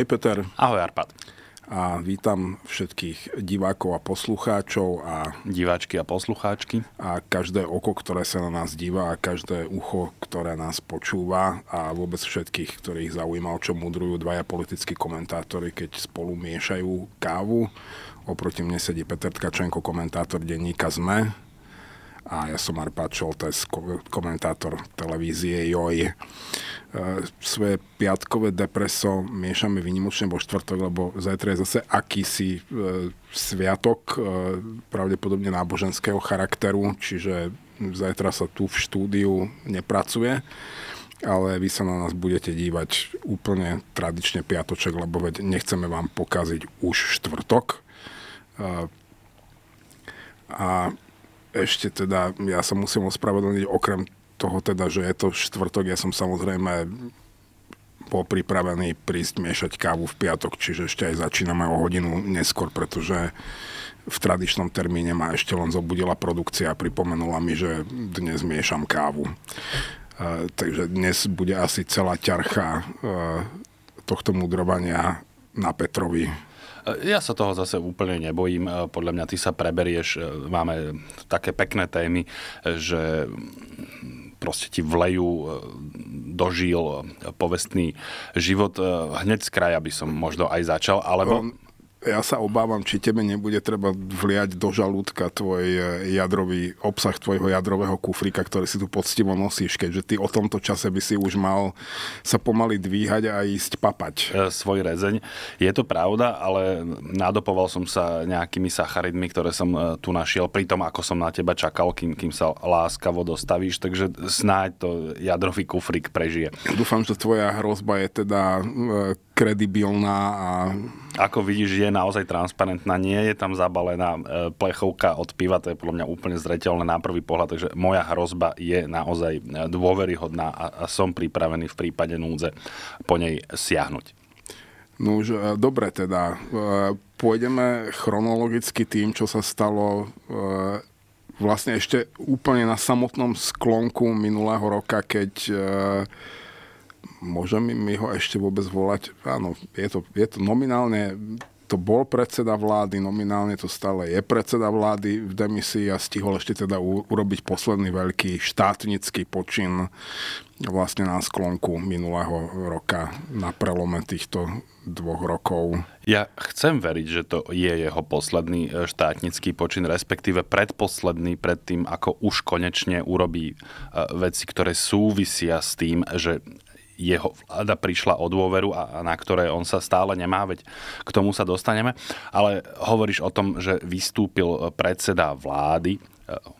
Ahoj Peter. Ahoj Arpad. A vítam všetkých divákov a poslucháčov a... Diváčky a poslucháčky. A každé oko, ktoré sa na nás divá a každé ucho, ktoré nás počúva a vôbec všetkých, ktorých zaujíma, o čo mudrujú dvaja politickí komentátori, keď spolu miešajú kávu. Oproti mne sedí Peter Tkačenko, komentátor denníka ZME a ja som to je komentátor televízie JOJ. E, svoje piatkové depreso miešame výnimočne vo štvrtok, lebo zajtra je zase akýsi e, sviatok, e, pravdepodobne náboženského charakteru, čiže zajtra sa tu v štúdiu nepracuje ale vy sa na nás budete dívať úplne tradične piatoček, lebo veď nechceme vám pokaziť už štvrtok. A ešte teda, ja sa musím ospravedlniť, okrem toho teda, že je to štvrtok, ja som samozrejme bol pripravený prísť miešať kávu v piatok, čiže ešte aj začíname o hodinu neskôr, pretože v tradičnom termíne ma ešte len zobudila produkcia a pripomenula mi, že dnes miešam kávu. E, takže dnes bude asi celá ťarcha e, tohto mudrovania na Petrovi ja sa toho zase úplne nebojím. E, podľa mňa ty sa preberieš. E, máme také pekné témy, e, že proste ti vlejú dožil povestný život. Hneď z kraja by som možno aj začal, alebo... Um, ja sa obávam, či tebe nebude treba vliať do žalúdka tvoj eh, jadrový, obsah tvojho jadrového kufrika, ktorý si tu poctivo nosíš, keďže ty o tomto čase by si už mal sa pomaly dvíhať a ísť papať. Eh, svoj rezeň. Je to pravda, ale nádopoval som sa nejakými sacharidmi, ktoré som eh, tu našiel, pri tom, ako som na teba čakal, kým, kým sa láskavo dostavíš, takže snáď to jadrový kufrik prežije. Dúfam, že tvoja hrozba je teda kredibilná. A... Ako vidíš, je naozaj transparentná, nie je tam zabalená e, plechovka od piva, to je podľa mňa úplne zreteľné na prvý pohľad, takže moja hrozba je naozaj e, dôveryhodná a som pripravený v prípade núdze po nej siahnuť. No už e, dobre teda, pôjdeme chronologicky tým, čo sa stalo vlastne ešte úplne na samotnom sklonku minulého roka, keď môžeme mi ho ešte vôbec volať? Áno, je to, je to nominálne to bol predseda vlády, nominálne to stále je predseda vlády v demisii a stihol ešte teda u, urobiť posledný veľký štátnický počin vlastne na sklonku minulého roka, na prelome týchto dvoch rokov. Ja chcem veriť, že to je jeho posledný e, štátnický počin, respektíve predposledný pred tým, ako už konečne urobí e, veci, ktoré súvisia s tým, že jeho vláda prišla o dôveru a, a na ktoré on sa stále nemá, veď k tomu sa dostaneme. Ale hovoríš o tom, že vystúpil e, predseda vlády, e,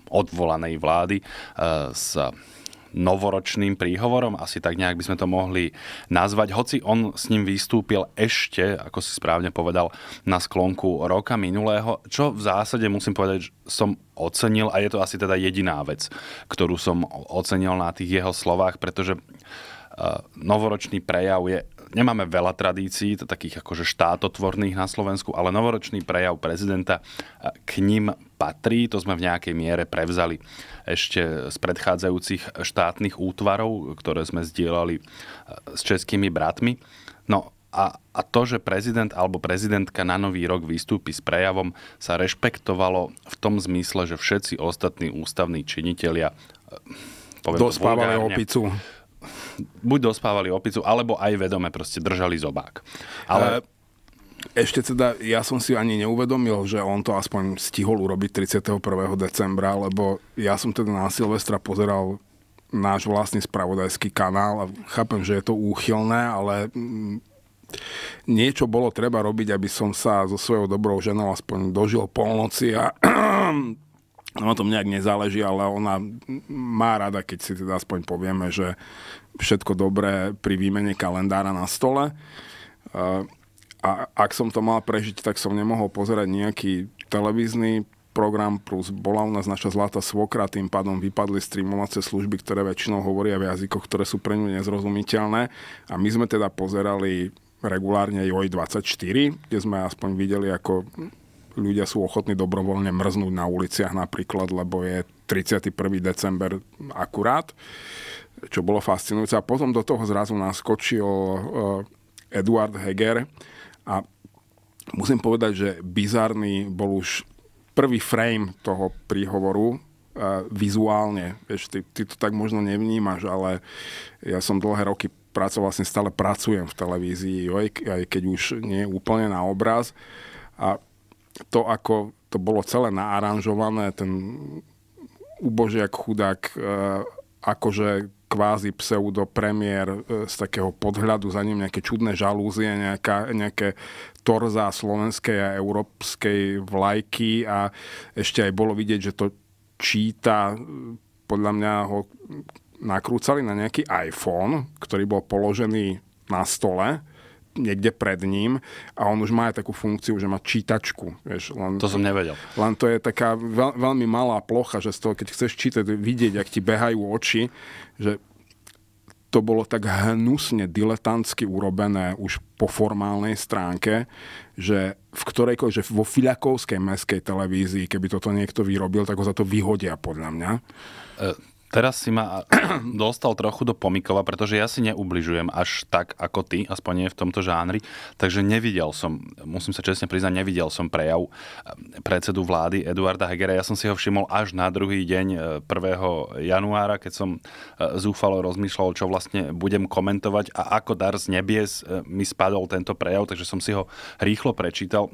odvolanej vlády e, s novoročným príhovorom, asi tak nejak by sme to mohli nazvať, hoci on s ním vystúpil ešte, ako si správne povedal, na sklonku roka minulého, čo v zásade musím povedať, že som ocenil a je to asi teda jediná vec, ktorú som ocenil na tých jeho slovách, pretože uh, Eh, novoročný prejav je, nemáme veľa tradícií, takých akože štátotvorných na Slovensku, ale novoročný prejav prezidenta eh, k ním patrí, to sme v nejakej miere prevzali ešte z predchádzajúcich štátnych útvarov, ktoré sme zdieľali eh, s českými bratmi. No a, a to, že prezident alebo prezidentka na nový rok vystúpi s prejavom, sa rešpektovalo v tom zmysle, že všetci ostatní ústavní činitelia Dospávali opicu buď dospávali opicu, alebo aj vedome proste držali zobák. Ale... E, ešte teda, ja som si ani neuvedomil, že on to aspoň stihol urobiť 31. decembra, lebo ja som teda na Silvestra pozeral náš vlastný spravodajský kanál a chápem, že je to úchylné, ale mm, niečo bolo treba robiť, aby som sa so svojou dobrou ženou aspoň dožil polnoci a na tom nejak nezáleží, ale ona má rada, keď si teda aspoň povieme, že všetko dobré pri výmene kalendára na stole. A ak som to mal prežiť, tak som nemohol pozerať nejaký televízny program, plus bola u nás naša zlatá svokra, tým pádom vypadli streamovacie služby, ktoré väčšinou hovoria v jazykoch, ktoré sú pre ňu nezrozumiteľné. A my sme teda pozerali regulárne JOJ24, kde sme aspoň videli, ako ľudia sú ochotní dobrovoľne mrznúť na uliciach napríklad, lebo je 31. december akurát čo bolo fascinujúce. A potom do toho zrazu naskočil e, Eduard Heger a musím povedať, že bizarný bol už prvý frame toho príhovoru e, vizuálne. Vieš, ty, ty to tak možno nevnímaš, ale ja som dlhé roky pracoval, vlastne stále pracujem v televízii, aj keď už nie úplne na obraz. A to, ako to bolo celé naaranžované, ten ubožiak chudák e, akože kvázi pseudo premiér e, z takého podhľadu, za ním nejaké čudné žalúzie, nejaká, nejaké torza slovenskej a európskej vlajky a ešte aj bolo vidieť, že to číta, e, podľa mňa ho nakrúcali na nejaký iPhone, ktorý bol položený na stole niekde pred ním a on už má aj takú funkciu, že má čítačku. Vieš, len, to som nevedel. Len to je taká veľ, veľmi malá plocha, že z toho, keď chceš čítať, vidieť, ak ti behajú oči, že to bolo tak hnusne diletantsky urobené už po formálnej stránke, že v ktorejkoľvek, že vo filakovskej meskej televízii, keby toto niekto vyrobil, tak ho za to vyhodia podľa mňa. E, Teraz si ma dostal trochu do pomikova, pretože ja si neubližujem až tak ako ty, aspoň nie v tomto žánri, takže nevidel som, musím sa čestne priznať, nevidel som prejav eh, predsedu vlády Eduarda Hegera. Ja som si ho všimol až na druhý deň 1. Eh, januára, keď som eh, zúfalo rozmýšľal, čo vlastne budem komentovať a ako dar z nebies mi spadol tento prejav, takže som si ho rýchlo prečítal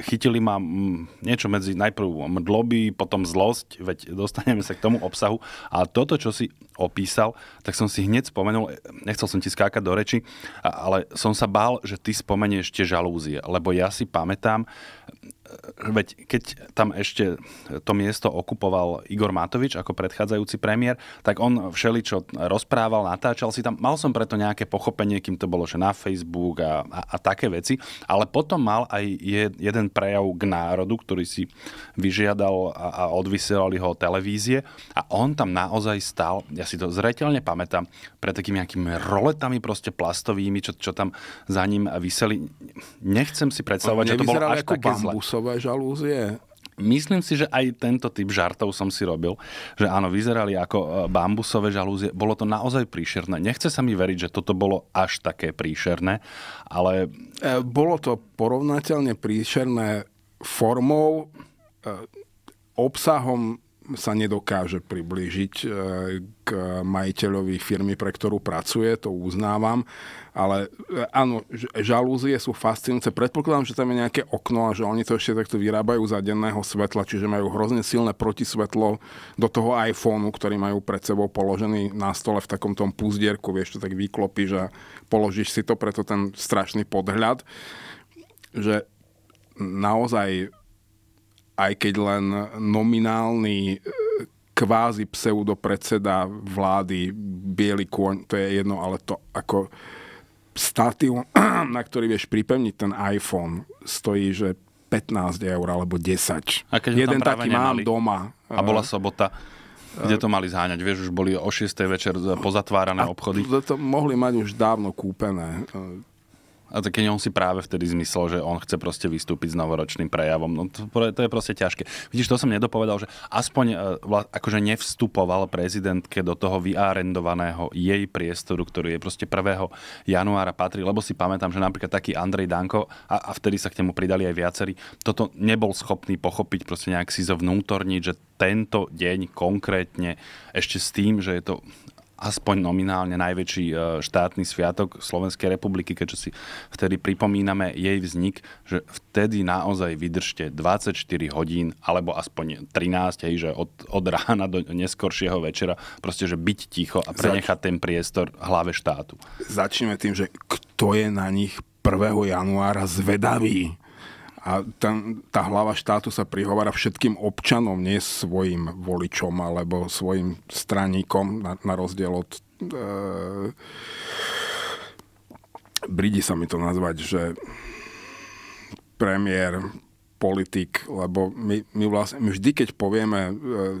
chytili ma mm, niečo medzi najprv mdloby, potom zlosť, veď dostaneme sa k tomu obsahu. A toto, čo si opísal, tak som si hneď spomenul, nechcel som ti skákať do reči, ale som sa bál, že ty spomenieš tie žalúzie, lebo ja si pamätám, veď keď tam ešte to miesto okupoval Igor Matovič ako predchádzajúci premiér, tak on všeličo rozprával, natáčal si tam. Mal som preto nejaké pochopenie, kým to bolo, že na Facebook a, a, a také veci, ale potom mal aj jeden prejav k národu, ktorý si vyžiadal a, a odvysielali ho televízie a on tam naozaj stal, ja si to zreteľne pamätám, pred takými nejakými roletami proste plastovými, čo, čo tam za ním vyseli. Nechcem si predstavovať, že to bolo až také zle nové žalúzie? Myslím si, že aj tento typ žartov som si robil, že áno, vyzerali ako e, bambusové žalúzie. Bolo to naozaj príšerné. Nechce sa mi veriť, že toto bolo až také príšerné, ale... E, bolo to porovnateľne príšerné formou, e, obsahom sa nedokáže priblížiť e, k majiteľovi firmy, pre ktorú pracuje, to uznávam. Ale e, áno, žalúzie sú fascinujúce. Predpokladám, že tam je nejaké okno a že oni to ešte takto vyrábajú za denného svetla, čiže majú hrozne silné protisvetlo do toho iPhoneu, ktorý majú pred sebou položený na stole v takom tom púzdierku, vieš, to tak vyklopíš a položíš si to, preto ten strašný podhľad, že naozaj aj keď len nominálny e, kvázi pseudopredseda vlády Bielý kôň, to je jedno, ale to ako statív, na ktorý vieš pripevniť ten iPhone, stojí, že 15 eur alebo 10. A keď Jeden taký nemali. mám doma. A bola e, sobota. Kde to mali zháňať? Vieš, už boli o 6. večer pozatvárané a obchody. To, to mohli mať už dávno kúpené. E, a to keď on si práve vtedy zmyslel, že on chce proste vystúpiť s novoročným prejavom, no to, to je proste ťažké. Vidíš, to som nedopovedal, že aspoň e, akože nevstupoval prezidentke do toho vyarendovaného jej priestoru, ktorý je proste 1. januára patrí, lebo si pamätám, že napríklad taký Andrej Danko, a, a vtedy sa k nemu pridali aj viacerí, toto nebol schopný pochopiť, proste nejak si zovnútorniť, že tento deň konkrétne ešte s tým, že je to aspoň nominálne najväčší e, štátny sviatok Slovenskej republiky, keďže si vtedy pripomíname jej vznik, že vtedy naozaj vydržte 24 hodín, alebo aspoň 13, hej, že od, od rána do neskoršieho večera, proste, že byť ticho a prenechať Zač... ten priestor hlave štátu. Začneme tým, že kto je na nich 1. januára zvedavý. A ten, tá hlava štátu sa prihovára všetkým občanom, nie svojim voličom alebo svojim straníkom, na, na rozdiel od... E, Bridi sa mi to nazvať, že premiér, politik, lebo my, my vlastne my vždy, keď povieme e,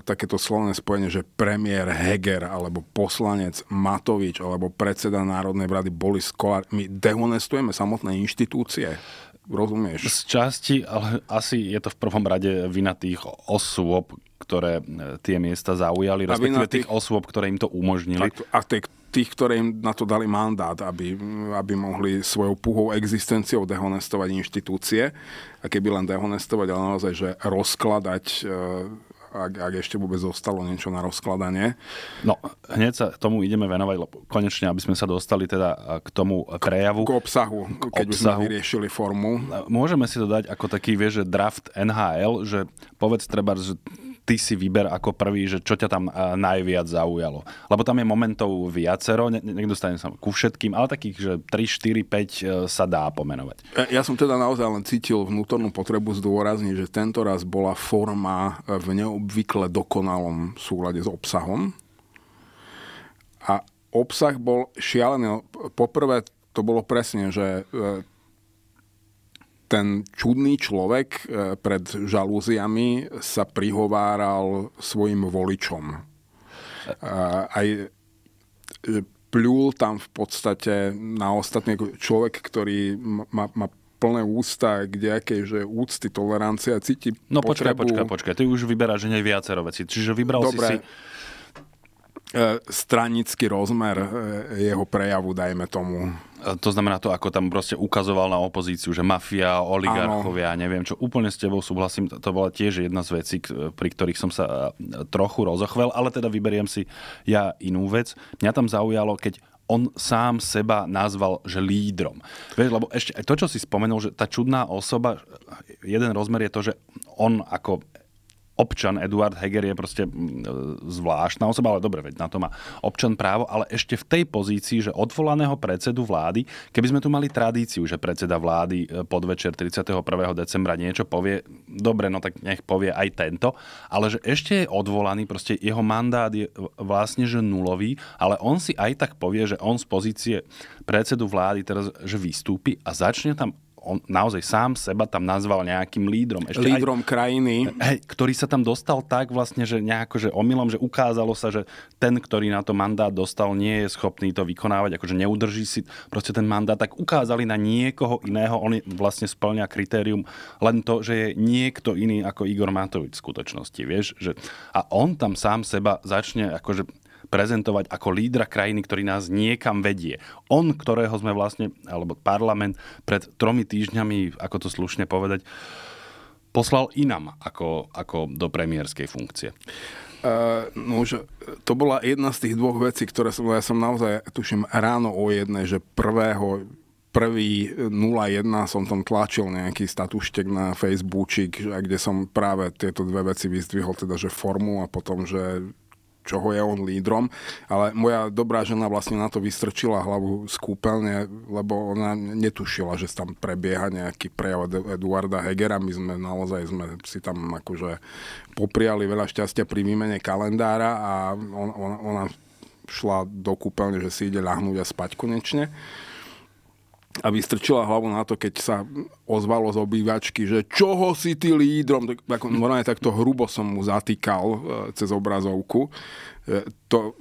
takéto slovné spojenie, že premiér Heger alebo poslanec Matovič alebo predseda Národnej rady Boris Kolár, my dehonestujeme samotné inštitúcie rozumieš? Z časti, ale asi je to v prvom rade vina tých osôb, ktoré e, tie miesta zaujali, respektíve tých, tých osôb, ktoré im to umožnili. A, a tých, tých, ktoré im na to dali mandát, aby, aby mohli svojou puhou existenciou dehonestovať inštitúcie. A keby len dehonestovať, ale naozaj, že rozkladať e, ak, ak ešte vôbec zostalo niečo na rozkladanie. No, hneď sa tomu ideme venovať, lebo konečne, aby sme sa dostali teda eh, k tomu prejavu. K, k obsahu, k keď obsahu. sme vyriešili formu. Môžeme si to dať ako taký, vieš, že draft NHL, že povedz treba, že ty si vyber ako prvý, že čo ťa tam eh, najviac zaujalo. Lebo tam je momentov viacero, ne- sa ku všetkým, ale takých, že 3, 4, 5 sa dá pomenovať. Ja som teda naozaj len cítil vnútornú potrebu zdôrazniť, že tento raz bola forma eh, v neobvykle dokonalom súlade s obsahom. A obsah bol šialený. Poprvé to bolo presne, že eh, ten čudný človek e, pred žalúziami sa prihováral svojim voličom. E, aj e, plúl tam v podstate na ostatný človek, ktorý má, má plné ústa kde aké, že úcty, tolerancia cíti No potrebu... počkaj, počkaj, počkaj, ty už vyberáš hneď viacero veci. Čiže vybral Dobre. si si E, stranický rozmer e, jeho prejavu, dajme tomu. E, to znamená to, ako tam proste ukazoval na opozíciu, že mafia, oligarchovia, ano. neviem čo. Úplne s tebou súhlasím, to bola tiež jedna z vecí, pri ktorých som sa trochu rozochvel, ale teda vyberiem si ja inú vec. Mňa tam zaujalo, keď on sám seba nazval, že lídrom. Vieš, lebo ešte aj to, čo si spomenul, že tá čudná osoba, jeden rozmer je to, že on ako občan Eduard Heger je proste mm, zvláštna osoba, ale dobre, veď na to má občan právo, ale ešte v tej pozícii, že odvolaného predsedu vlády, keby sme tu mali tradíciu, že predseda vlády e, podvečer 31. decembra niečo povie, dobre, no tak nech povie aj tento, ale že ešte je odvolaný, proste jeho mandát je vlastne že nulový, ale on si aj tak povie, že on z pozície predsedu vlády teraz, že vystúpi a začne tam on naozaj sám seba tam nazval nejakým lídrom. Ešte lídrom aj, krajiny. Hej, ktorý sa tam dostal tak vlastne, že nejako, že omylom, že ukázalo sa, že ten, ktorý na to mandát dostal, nie je schopný to vykonávať, akože neudrží si proste ten mandát, tak ukázali na niekoho iného. On vlastne splňa kritérium len to, že je niekto iný ako Igor Matovič v skutočnosti, vieš? Že, a on tam sám seba začne akože prezentovať ako lídra krajiny, ktorý nás niekam vedie. On, ktorého sme vlastne, alebo parlament pred tromi týždňami, ako to slušne povedať, poslal inam ako, ako do premiérskej funkcie. Uh, no už to bola jedna z tých dvoch vecí, ktoré som, ja som naozaj, tuším, ráno o jednej, že prvého prvý 01 som tam tlačil nejaký statuštek na Facebookčik, kde som práve tieto dve veci vyzdvihol, teda že formu a potom, že čoho je on lídrom, ale moja dobrá žena vlastne na to vystrčila hlavu z kúpeľne, lebo ona netušila, že tam prebieha nejaký prejav Eduarda Hegera. My sme naozaj sme si tam akože popriali veľa šťastia pri výmene kalendára a on, ona, ona šla do kúpeľne, že si ide ľahnúť a spať konečne aby strčila hlavu na to, keď sa ozvalo z obývačky, že čoho si ty lídrom, tak, normálne takto hrubo som mu zatýkal e, cez obrazovku. E, to,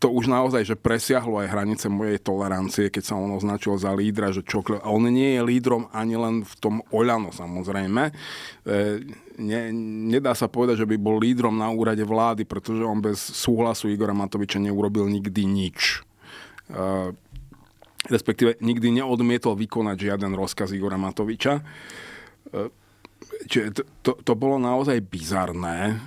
to už naozaj, že presiahlo aj hranice mojej tolerancie, keď sa on označil za lídra, že čo, A on nie je lídrom ani len v tom Oľano, samozrejme. E, ne, nedá sa povedať, že by bol lídrom na úrade vlády, pretože on bez súhlasu Igora Matoviča neurobil nikdy nič. E, respektíve nikdy neodmietol vykonať žiaden rozkaz Igora Matoviča. E, čiže to, to, to bolo naozaj bizarné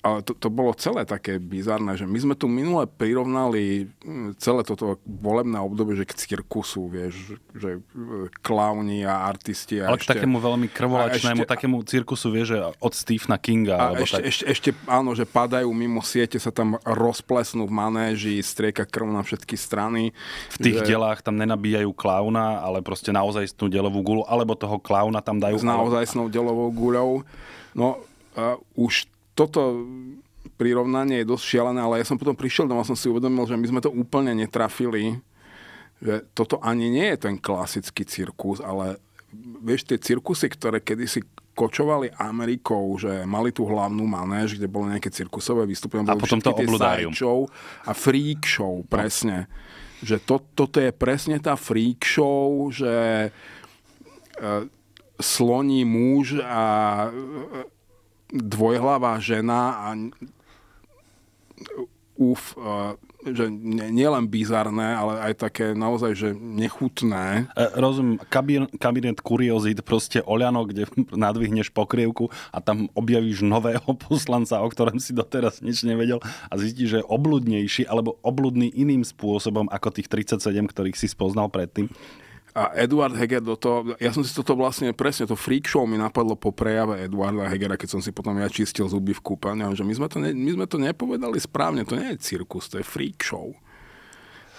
ale to, to bolo celé také bizarné, že my sme tu minule prirovnali mm, celé toto volebné obdobie, že k cirkusu, vieš, že e, klauni a artisti. A Ale ešte, k takému veľmi krvolačnému, takému cirkusu, vieš, že od Stephena Kinga. A alebo ešte, tak. Ešte, ešte, áno, že padajú mimo siete, sa tam rozplesnú v manéži, strieka krv na všetky strany. V tých že... delách tam nenabíjajú klauna, ale proste naozajstnú delovú gulu, alebo toho klauna tam dajú. S naozajstnou delovou guľou. No, uh, už toto prirovnanie je dosť šialené, ale ja som potom prišiel doma a som si uvedomil, že my sme to úplne netrafili, že toto ani nie je ten klasický cirkus, ale vieš, tie cirkusy, ktoré kedysi kočovali Amerikou, že mali tú hlavnú manéž, kde boli nejaké cirkusové vystúpenie. A potom to obludárium. Show a freak show, no. presne. Že to, toto je presne tá freak show, že e, sloní muž a e, dvojhlavá žena a uf, že nielen bizarné, ale aj také naozaj, že nechutné. E, rozumiem, kabin, kabinet Kuriozit proste Oľano, kde nadvihneš pokrievku a tam objavíš nového poslanca, o ktorom si doteraz nič nevedel a zistíš, že je obludnejší alebo obludný iným spôsobom ako tých 37, ktorých si spoznal predtým. A Eduard Heger do toho, ja som si toto vlastne presne, to freak show mi napadlo po prejave Eduarda Hegera, keď som si potom ja čistil zuby v kúpeľni, že my sme, to ne, my sme to nepovedali správne, to nie je cirkus, to je freak show.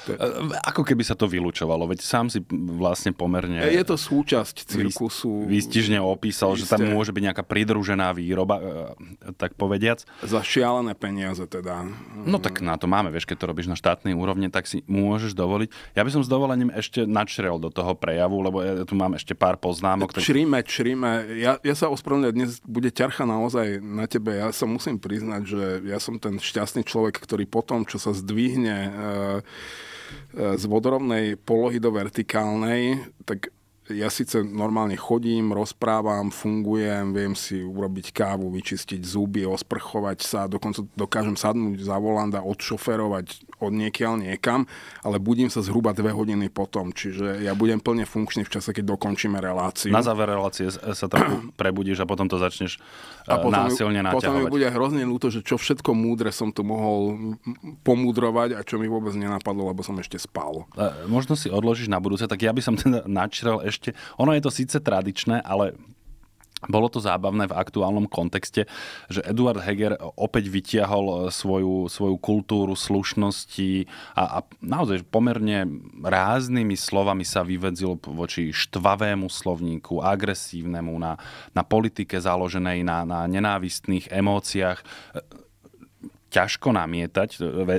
E, ako keby sa to vylúčovalo, veď sám si vlastne pomerne... E, je to súčasť cirkusu. Výstižne opísal, že tam môže byť nejaká pridružená výroba, e, tak povediac. Za šialené peniaze teda. No tak na to máme, vieš, keď to robíš na štátnej úrovni, tak si môžeš dovoliť. Ja by som s dovolením ešte načrel do toho prejavu, lebo ja tu mám ešte pár poznámok. Tak... Čríme, čríme. Ja, ja sa ospravedlňujem, dnes bude ťarcha naozaj na tebe. Ja sa musím priznať, že ja som ten šťastný človek, ktorý po tom, čo sa zdvihne... E z vodorovnej polohy do vertikálnej, tak ja síce normálne chodím, rozprávam, fungujem, viem si urobiť kávu, vyčistiť zuby, osprchovať sa, dokonca dokážem sadnúť za Volanda, odšoferovať od niekiaľ niekam, ale budím sa zhruba dve hodiny potom, čiže ja budem plne funkčný v čase, keď dokončíme reláciu. Na záver relácie sa trochu prebudíš a potom to začneš a e, potom, násilne naťahovať. Potom mi bude hrozne ľúto, že čo všetko múdre som tu mohol pomudrovať a čo mi vôbec nenapadlo, lebo som ešte spal. E, možno si odložíš na budúce, tak ja by som teda načrel ešte ešte. Ono je to síce tradičné, ale bolo to zábavné v aktuálnom kontexte, že Eduard Heger opäť vytiahol e, svoju, svoju kultúru slušnosti a, a naozaj pomerne ráznými slovami sa vyvedzil voči štvavému slovníku, agresívnemu, na, na politike založenej, na, na nenávistných emóciách. E, ťažko namietať,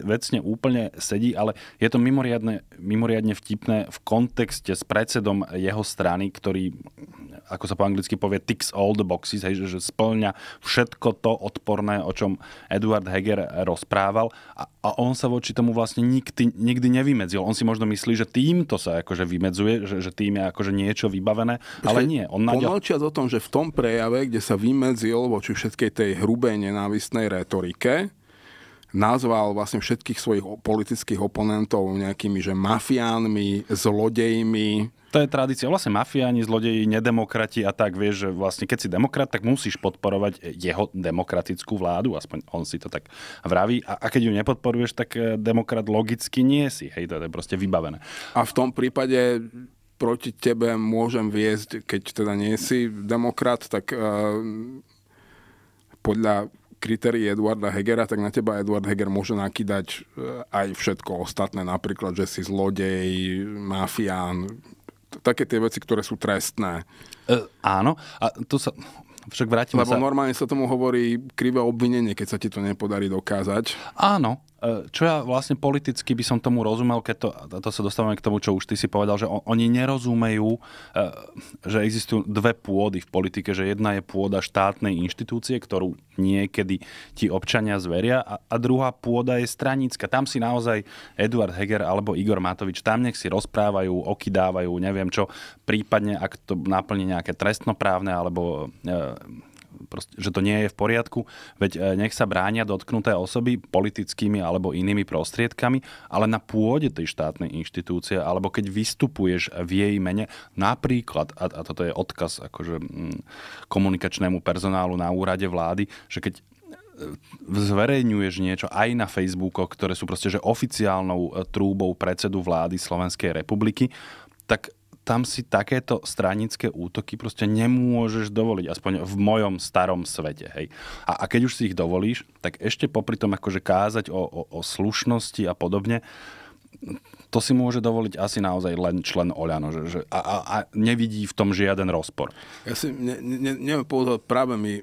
vecne úplne sedí, ale je to mimoriadne, mimoriadne vtipné v kontexte s predsedom jeho strany, ktorý, ako sa po anglicky povie, ticks all the boxes, hej, že, že splňa všetko to odporné, o čom Eduard Heger rozprával a, a on sa voči tomu vlastne nikdy, nikdy nevymedzil. On si možno myslí, že týmto sa akože vymedzuje, že, že tým je akože niečo vybavené, Počkej, ale nie. On naďal... o tom, že v tom prejave, kde sa vymedzil voči všetkej tej hrubej nenávistnej retorike, nazval vlastne všetkých svojich politických oponentov nejakými, že mafiánmi, zlodejmi. To je tradícia. Vlastne mafiáni, zlodeji, nedemokrati a tak, vieš, že vlastne keď si demokrat, tak musíš podporovať jeho demokratickú vládu, aspoň on si to tak vraví. A, a keď ju nepodporuješ, tak eh, demokrat logicky nie si. Hej, to je proste vybavené. A v tom prípade proti tebe môžem viesť, keď teda nie si demokrat, tak uh, podľa kritérií Eduarda Hegera, tak na teba Eduard Heger môže nakýdať eh, aj všetko ostatné, napríklad, že si zlodej, mafián, také tie veci, ktoré sú trestné. E, áno, a tu sa... Však Lebo sa... normálne sa tomu hovorí krivé obvinenie, keď sa ti to nepodarí dokázať. Áno, čo ja vlastne politicky by som tomu rozumel, keď to, to sa dostávame k tomu, čo už ty si povedal, že on, oni nerozumejú, e, že existujú dve pôdy v politike, že jedna je pôda štátnej inštitúcie, ktorú niekedy ti občania zveria a, a druhá pôda je stranická. Tam si naozaj Eduard Heger alebo Igor Matovič, tam nech si rozprávajú, okydávajú, neviem čo, prípadne ak to naplní nejaké trestnoprávne alebo e, proste, že to nie je v poriadku, veď e, nech sa bránia dotknuté osoby politickými alebo inými prostriedkami, ale na pôde tej štátnej inštitúcie, alebo keď vystupuješ v jej mene, napríklad, a, a toto je odkaz akože, mm, komunikačnému personálu na úrade vlády, že keď e, zverejňuješ niečo aj na Facebooku, ktoré sú proste že oficiálnou e, trúbou predsedu vlády Slovenskej republiky, tak tam si takéto stranické útoky proste nemôžeš dovoliť, aspoň v mojom starom svete. Hej. A, a keď už si ich dovolíš, tak ešte popri tom akože kázať o, o, o slušnosti a podobne, to si môže dovoliť asi naozaj len člen Oľano že, že, a, a, a nevidí v tom žiaden rozpor. Ja si ne, ne, neviem povedať, práve mi,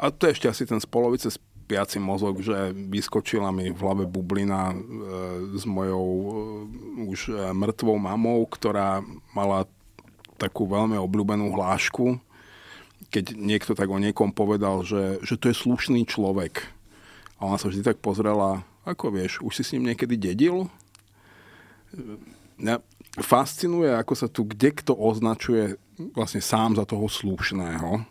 a to je ešte asi ten spolovice spiaci mozog, že vyskočila mi v hlave bublina e, s mojou e, už e, mŕtvou mamou, ktorá mala takú veľmi obľúbenú hlášku, keď niekto tak o niekom povedal, že, že to je slušný človek. A ona sa vždy tak pozrela, ako vieš, už si s ním niekedy dedil? Mňa fascinuje, ako sa tu kde kto označuje vlastne sám za toho slušného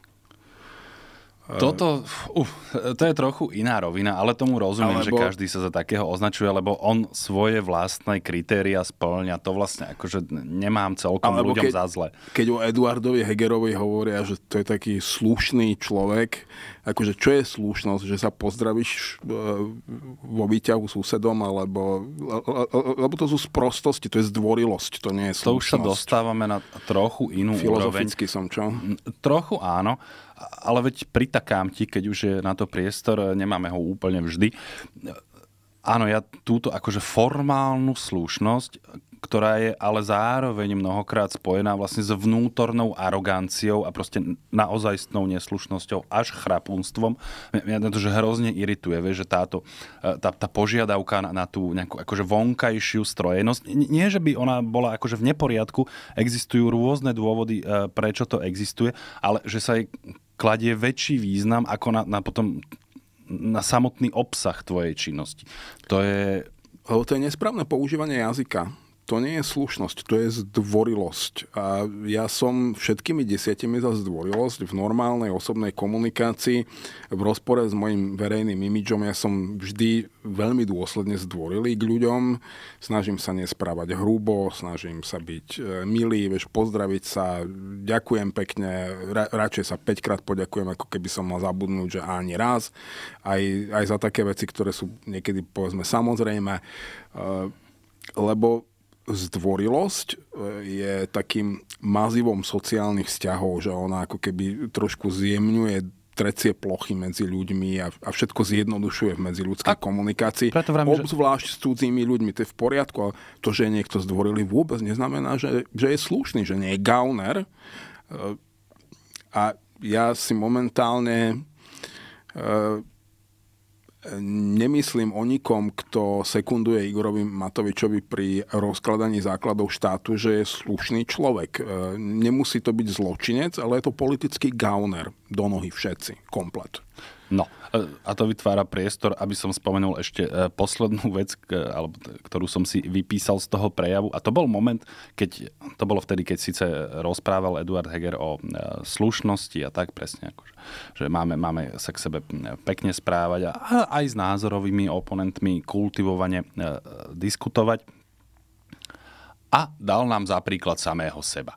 toto, uf, to je trochu iná rovina, ale tomu rozumiem, alebo... že každý sa za takého označuje, lebo on svoje vlastné kritéria splňa. To vlastne akože nemám celkom alebo ľuďom keď, za zle. Keď o Eduardovi Hegerovi hovoria, že to je taký slušný človek, akože čo je slušnosť, že sa pozdravíš eh, vo výťahu susedom, alebo lebo to sú sprostosti, to je zdvorilosť, to nie je slušnosť. To už sa dostávame na trochu inú Filozoficky úroveň. som, čo? Trochu áno ale veď pritakám ti, keď už je na to priestor, nemáme ho úplne vždy. Áno, ja túto akože formálnu slušnosť, ktorá je ale zároveň mnohokrát spojená vlastne s vnútornou aroganciou a proste naozajstnou neslušnosťou až chrapúnstvom. Mňa to že hrozne irituje, vie, že táto, e, tá, tá požiadavka na, na tú nejakú akože vonkajšiu strojenosť, nie, že by ona bola akože v neporiadku, existujú rôzne dôvody, e, prečo to existuje, ale že sa jej kladie väčší význam ako na, na potom na samotný obsah tvojej činnosti. To je... to je nesprávne používanie jazyka to nie je slušnosť, to je zdvorilosť. A ja som všetkými desiatimi za zdvorilosť v normálnej osobnej komunikácii v rozpore s mojim verejným imidžom. Ja som vždy veľmi dôsledne zdvorilý k ľuďom. Snažím sa nesprávať hrubo, snažím sa byť e, milý, vieš, pozdraviť sa, ďakujem pekne, ra- radšej sa 5 krát poďakujem, ako keby som mal zabudnúť, že ani raz. Aj, aj za také veci, ktoré sú niekedy, povedzme, samozrejme e, lebo zdvorilosť eh, je takým mazivom sociálnych vzťahov, že ona ako keby trošku zjemňuje trecie plochy medzi ľuďmi a, a všetko zjednodušuje v medziľudskej komunikácii. Preto vrám, obzvlášť že... s cudzími ľuďmi, to je v poriadku, ale to, že je niekto zdvorili vôbec neznamená, že, že je slušný, že nie je gauner. Eh, a ja si momentálne eh, nemyslím o nikom, kto sekunduje Igorovi Matovičovi pri rozkladaní základov štátu, že je slušný človek. E, nemusí to byť zločinec, ale je to politický gauner do nohy všetci, komplet. No e, a to vytvára priestor, aby som spomenul ešte e, poslednú vec, alebo ktorú som si vypísal z toho prejavu. A to bol moment, keď, to bolo vtedy, keď síce rozprával Eduard Heger o e, slušnosti a tak presne, akože, že máme, máme sa k sebe pekne správať a aj s názorovými oponentmi kultivovane diskutovať. A dal nám za príklad samého seba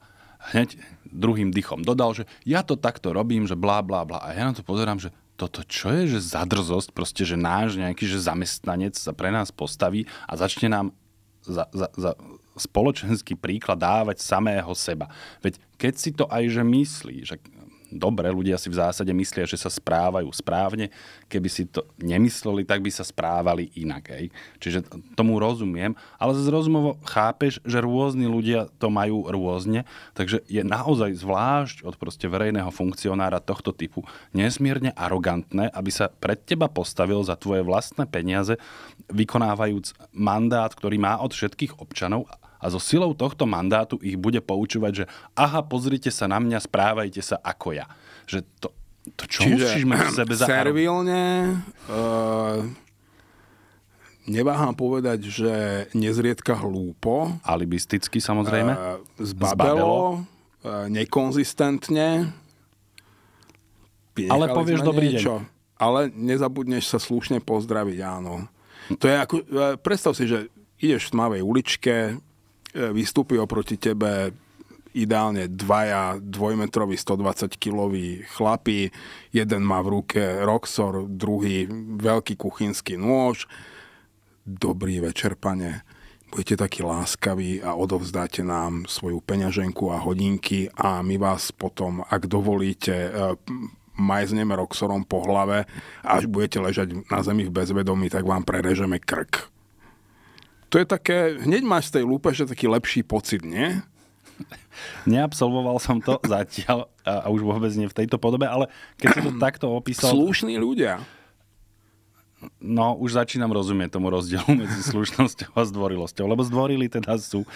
hneď druhým dychom dodal, že ja to takto robím, že blá, blá, blá. A ja na to pozerám, že toto čo je, že zadrzosť, proste, že náš nejaký že zamestnanec sa pre nás postaví a začne nám za, za, za spoločenský príklad dávať samého seba. Veď keď si to aj že myslí, že dobre, ľudia si v zásade myslia, že sa správajú správne. Keby si to nemysleli, tak by sa správali inak. Hej. Čiže tomu rozumiem, ale zrozumovo chápeš, že rôzni ľudia to majú rôzne, takže je naozaj zvlášť od proste verejného funkcionára tohto typu nesmierne arogantné, aby sa pred teba postavil za tvoje vlastné peniaze, vykonávajúc mandát, ktorý má od všetkých občanov a so silou tohto mandátu ich bude poučovať, že aha, pozrite sa na mňa, správajte sa ako ja. Že to, to čo Čiže, musíš mať v sebe za Servilne, uh, neváham povedať, že nezriedka hlúpo. Alibisticky samozrejme. E, zbabelo, zbabelo. E, nekonzistentne. Ale povieš dobrý niečo. deň. Ale nezabudneš sa slušne pozdraviť, áno. To je ako, predstav si, že ideš v tmavej uličke, E, vystúpi oproti tebe ideálne dvaja dvojmetrový 120-kilový chlapi. Jeden má v ruke Roxor, druhý veľký kuchynský nôž. Dobrý večer, pane. Budete takí láskaví a odovzdáte nám svoju peňaženku a hodinky a my vás potom, ak dovolíte, e, majzneme Roxorom po hlave a až budete ležať na zemi v bezvedomí, tak vám prerežeme krk to je také, hneď máš z tej že taký lepší pocit, nie? Neabsolvoval som to zatiaľ a už vôbec nie v tejto podobe, ale keď si to takto opísal... Slušní ľudia. No, už začínam rozumieť tomu rozdielu medzi slušnosťou a zdvorilosťou, lebo zdvorili teda sú.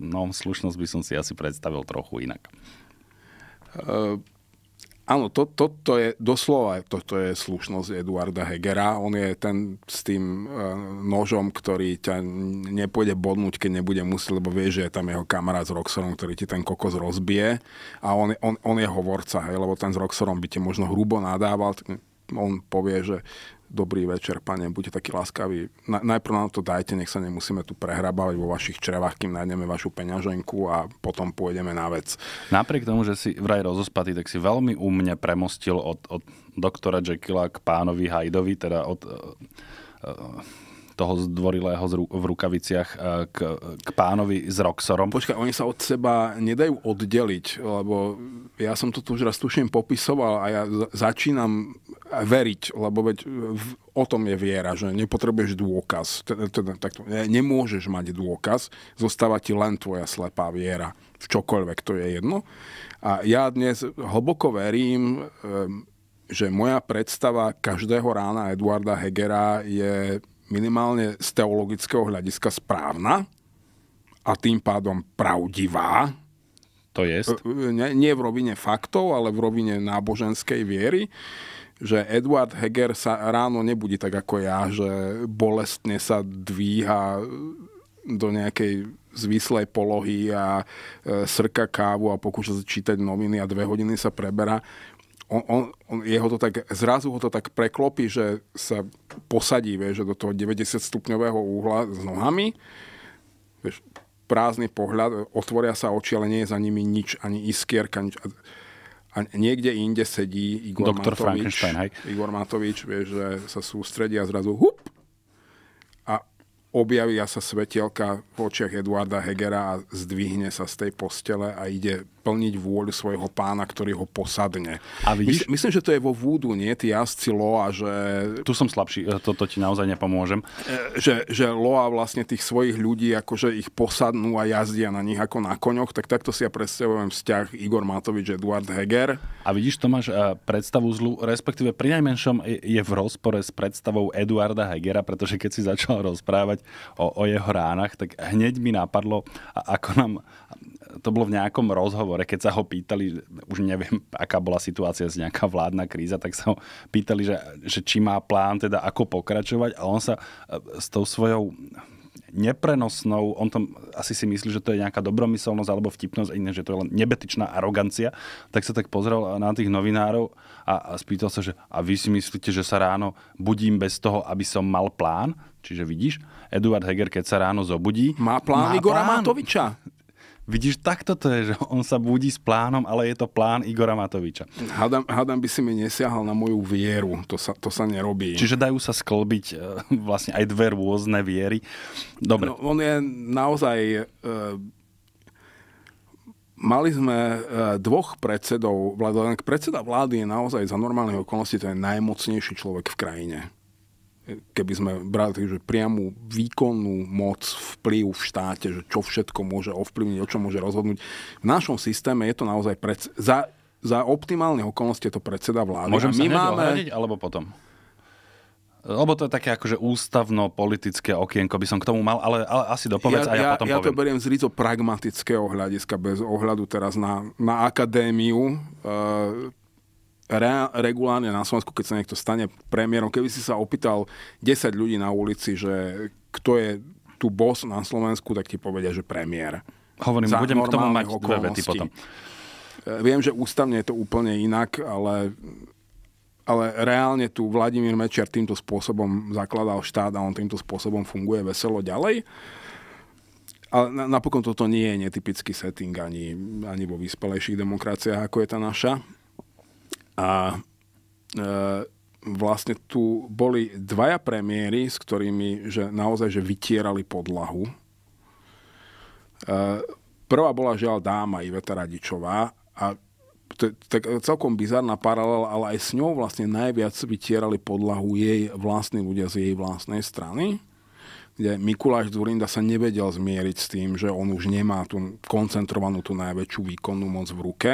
No, slušnosť by som si asi predstavil trochu inak. Uh, Áno, to, to, to je doslova, toto je slušnosť Eduarda Hegera. On je ten s tým e, nožom, ktorý ťa nepôjde bodnúť, keď nebude musieť, lebo vie, že je tam jeho kamarát s Roxorom, ktorý ti ten kokos rozbije. A on, on, on je hovorca, hej, lebo ten s Roxorom by ti možno hrubo nadával, on povie, že dobrý večer, pane, buďte takí láskaví, na, najprv nám to dajte, nech sa nemusíme tu prehrabávať vo vašich črevách, kým nájdeme vašu peňaženku a potom pôjdeme na vec. Napriek tomu, že si vraj rozospatý, tak si veľmi umne premostil od, od doktora Jekyla k pánovi Hajdovi, teda od eh, eh, toho zdvorilého v rukaviciach e, k, k pánovi s Roxorom. Počkaj, oni sa od seba nedajú oddeliť, lebo ja som to tu už raz tuším popisoval a ja začínam veriť, lebo veď o tom je viera, že nepotrebuješ dôkaz. nemôžeš mať dôkaz, zostáva ti len tvoja slepá viera v čokoľvek, to je jedno. A ja dnes hlboko verím, e, že moja predstava každého rána Eduarda Hegera je minimálne z teologického hľadiska správna a tým pádom pravdivá. To je? E, nie, nie v rovine faktov, ale v rovine náboženskej viery že Edward Heger sa ráno nebudí tak ako ja, že bolestne sa dvíha do nejakej zvislej polohy a e, srka kávu a pokúša sa čítať noviny a dve hodiny sa preberá on, on, on, jeho to tak, zrazu ho to tak preklopí, že sa posadí vie, že do toho 90 stupňového úhla s nohami. Vieš, prázdny pohľad, otvoria sa oči, ale nie je za nimi nič, ani iskierka. Nič. A niekde inde sedí Igor Doktor Matovič. Hej. Igor Matovič, vie, že sa sústredí a zrazu hup, objavia sa svetielka v očiach Eduarda Hegera a zdvihne sa z tej postele a ide plniť vôľu svojho pána, ktorý ho posadne. A vidíš? Myslím, že to je vo vúdu, nie? Ty jazdci Loa, že... Tu som slabší, toto e, ti naozaj nepomôžem. E, že, že Loa vlastne tých svojich ľudí, akože ich posadnú a jazdia na nich ako na koňoch, tak takto si ja predstavujem vzťah Igor Matovič, Eduard Heger. A vidíš, to máš e, predstavu zlu, respektíve pri najmenšom je v rozpore s predstavou Eduarda Hegera, pretože keď si začal rozprávať o, o jeho ránach, tak hneď mi napadlo, ako nám to bolo v nejakom rozhovore, keď sa ho pýtali, už neviem, aká bola situácia z nejaká vládna kríza, tak sa ho pýtali, že, že či má plán teda ako pokračovať a on sa e, s tou svojou neprenosnou, on tam asi si myslí, že to je nejaká dobromyselnosť alebo vtipnosť, iné, že to je len nebetičná arogancia, tak sa tak pozrel na tých novinárov a, a spýtal sa, že a vy si myslíte, že sa ráno budím bez toho, aby som mal plán? Čiže vidíš, Eduard Heger, keď sa ráno zobudí... Má plán má Igora plán. Matoviča. Vidíš, takto to je, že on sa budí s plánom, ale je to plán Igora Matoviča. Hadam, hadam by si mi nesiahal na moju vieru, to sa, to sa nerobí. Čiže dajú sa sklbiť e, vlastne aj dve rôzne viery. Dobre. No, on je naozaj... E, Mali sme e, dvoch predsedov vlády, predseda vlády je naozaj za normálne okolnosti, to je najmocnejší človek v krajine keby sme brali že priamu výkonnú moc, vplyv v štáte, že čo všetko môže ovplyvniť, o čo môže rozhodnúť. V našom systéme je to naozaj pred, za, za optimálne okolnosti je to predseda vlády. Môžem my sa máme... alebo potom? Lebo to je také akože ústavno-politické okienko, by som k tomu mal, ale, ale asi dopovedz ja, a ja, ja potom Ja poviem. to beriem z rizo pragmatického hľadiska, bez ohľadu teraz na, na akadémiu. E, re, regulárne na Slovensku, keď sa niekto stane premiérom, keby si sa opýtal 10 ľudí na ulici, že kto je tu boss na Slovensku, tak ti povedia, že premiér. Hovorím, Za budem k tomu mať dve vety potom. E, viem, že ústavne je to úplne inak, ale, ale reálne tu Vladimír Mečer týmto spôsobom zakladal štát a on týmto spôsobom funguje veselo ďalej. Ale napokon toto nie je netypický setting ani, ani vo vyspelejších demokraciách, ako je tá naša. A e, vlastne tu boli dvaja premiéry, s ktorými že naozaj že vytierali podlahu. E, prvá bola žiaľ dáma Iveta Radičová a to je tak celkom bizarná paralela, ale aj s ňou vlastne najviac vytierali podlahu jej vlastní ľudia z jej vlastnej strany kde Mikuláš Zurinda sa nevedel zmieriť s tým, že on už nemá tú koncentrovanú tú najväčšiu výkonnú moc v ruke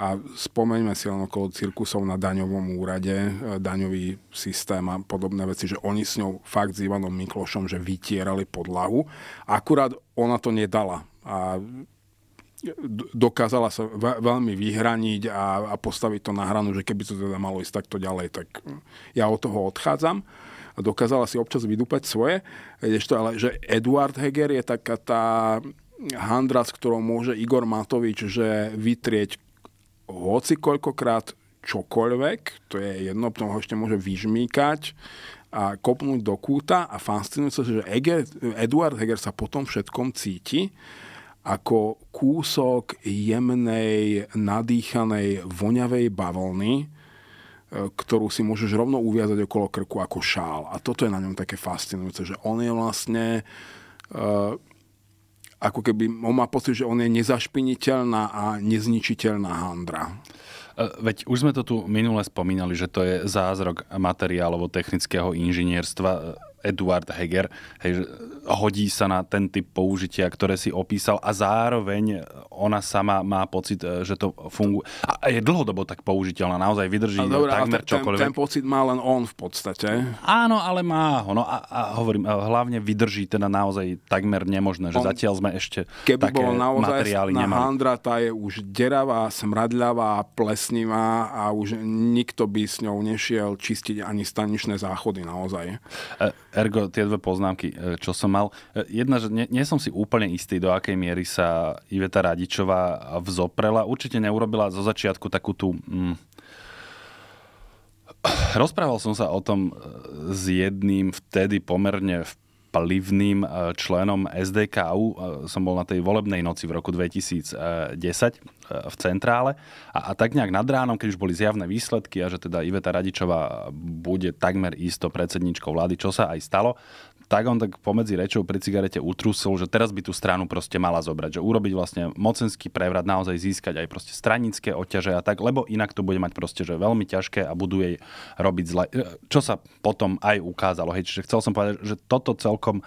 a spomeňme si len okolo cirkusov na daňovom úrade, e, daňový systém a podobné veci, že oni s ňou fakt s Ivanom Miklošom, že vytierali podlahu. Akurát ona to nedala. A dokázala sa veľmi vyhraniť a, a postaviť to na hranu, že keby to teda malo ísť takto ďalej, tak ja od toho odchádzam a dokázala si občas vydúpať svoje. Ešte ale, že Eduard Heger je taká tá handra, s ktorou môže Igor Matovič že vytrieť hoci koľkokrát čokoľvek, to je jedno, potom ho ešte môže vyžmýkať a kopnúť do kúta a sa, že Eger, Eduard Heger sa potom všetkom cíti ako kúsok jemnej, nadýchanej, voňavej bavlny, e, ktorú si môžeš rovno uviazať okolo krku ako šál. A toto je na ňom také fascinujúce, že on je vlastne uh, ako keby on má pocit, že on je nezašpiniteľná a nezničiteľná handra. E, veď už sme to tu minule spomínali, že to je zázrok materiálovo-technického inžinierstva e, Eduard Heger, hej, hodí sa na ten typ použitia, ktoré si opísal a zároveň ona sama má pocit, e, že to funguje. A je dlhodobo tak použiteľná, naozaj vydrží dobré, takmer ten, čokoľvek. Ten pocit má len on v podstate. Áno, ale má ho. No a, a hovorím, e, hlavne vydrží teda naozaj takmer nemožné, že on, zatiaľ sme ešte keby také bol naozaj materiály na nemali. Handra, tá je už deravá, smradľavá, plesnivá a už nikto by s ňou nešiel čistiť ani staničné záchody naozaj. E, ergo, tie dve poznámky, čo som mal. E, jedna, že nie, nie som si úplne istý, do akej miery sa Iveta Radičová vzoprela. Určite neurobila zo začiatku takú tú... Mm, rozprával som sa o tom e, s jedným vtedy pomerne vplyvným e, členom SDKU. Som bol na tej volebnej noci v roku 2010 v centrále a, a tak nejak nad ránom, keď už boli zjavné výsledky a že teda Iveta Radičová bude takmer isto predsedničkou vlády, čo sa aj stalo, tak on tak pomedzi rečou pri cigarete utrusol, že teraz by tú stranu proste mala zobrať, že urobiť vlastne mocenský prevrat, naozaj získať aj proste stranické oťaže a tak, lebo inak to bude mať proste, že veľmi ťažké a budú jej robiť zle, e, čo sa potom aj ukázalo. Hej, čiže chcel som povedať, že toto celkom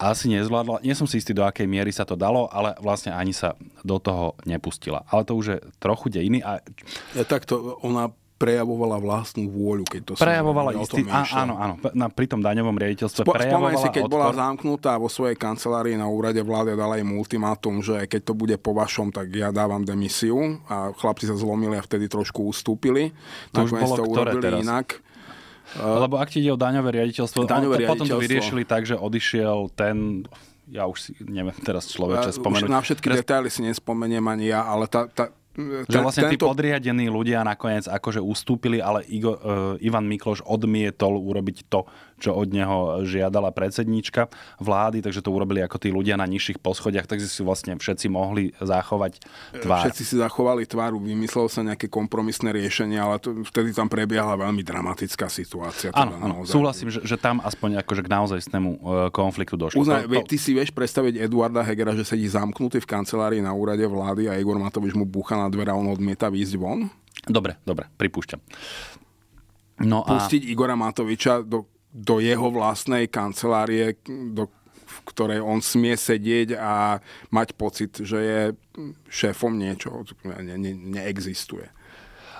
asi nezvládla. Nie som si istý, do akej miery sa to dalo, ale vlastne ani sa do toho nepustila. Ale to už je trochu dejiny. A... Ja takto, ona prejavovala vlastnú vôľu, keď to prejavovala som istý, a, áno, áno, na, pri tom daňovom riaditeľstve Spo, prejavovala si, keď odpor... bola zamknutá vo svojej kancelárii na úrade vlády a dala im ultimátum, že keď to bude po vašom, tak ja dávam demisiu a chlapci sa zlomili a vtedy trošku ustúpili. To už bolo to urobili teraz? inak. Eh, Lebo ak ti ide o daňové riaditeľstvo, daňové riaditeľstvo. potom to vyriešili tak, že odišiel ten ja už si neviem teraz človeče eh, spomenúť. Už na všetky detaily si nespomeniem ani ja, ale tá, tá, že vlastne tento... tí podriadení ľudia nakoniec akože ustúpili, ale Igo, uh, Ivan Mikloš odmietol urobiť to, čo od neho žiadala predsedníčka vlády, takže to urobili ako tí ľudia na nižších poschodiach, takže si vlastne všetci mohli zachovať e, tvár. Všetci si zachovali tvár, vymyslelo sa nejaké kompromisné riešenie, ale to, vtedy tam prebiehala veľmi dramatická situácia. Áno, teda áno súhlasím, že, že tam aspoň akože k naozajstnému e, konfliktu došlo. Uznaj, to, to... Ty si vieš predstaviť Eduarda Hegera, že sedí zamknutý v kancelárii na úrade vlády a Igor Matovič mu búcha na dvera, on odmieta výjsť von? Dobre, dobre, pripúšťam. No a... Pustiť Igora Matoviča do do jeho vlastnej kancelárie, do v ktorej on smie sedieť a mať pocit, že je šéfom niečo, ne, ne, neexistuje.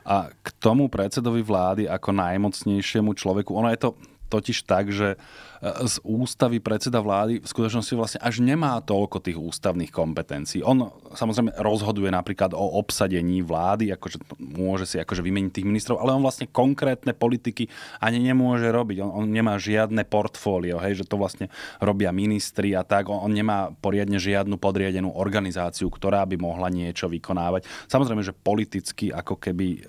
A k tomu predsedovi vlády ako najmocnejšiemu človeku, ono je to totiž tak, že uh, E, z ústavy predseda vlády v skutočnosti vlastne až nemá toľko tých ústavných kompetencií. On samozrejme rozhoduje napríklad o obsadení vlády, akože môže si akože vymeniť tých ministrov, ale on vlastne konkrétne politiky ani nemôže robiť. On, on nemá žiadne portfólio, hej, že to vlastne robia ministri a tak. On, on nemá poriadne žiadnu podriadenú organizáciu, ktorá by mohla niečo vykonávať. Samozrejme, že politicky ako keby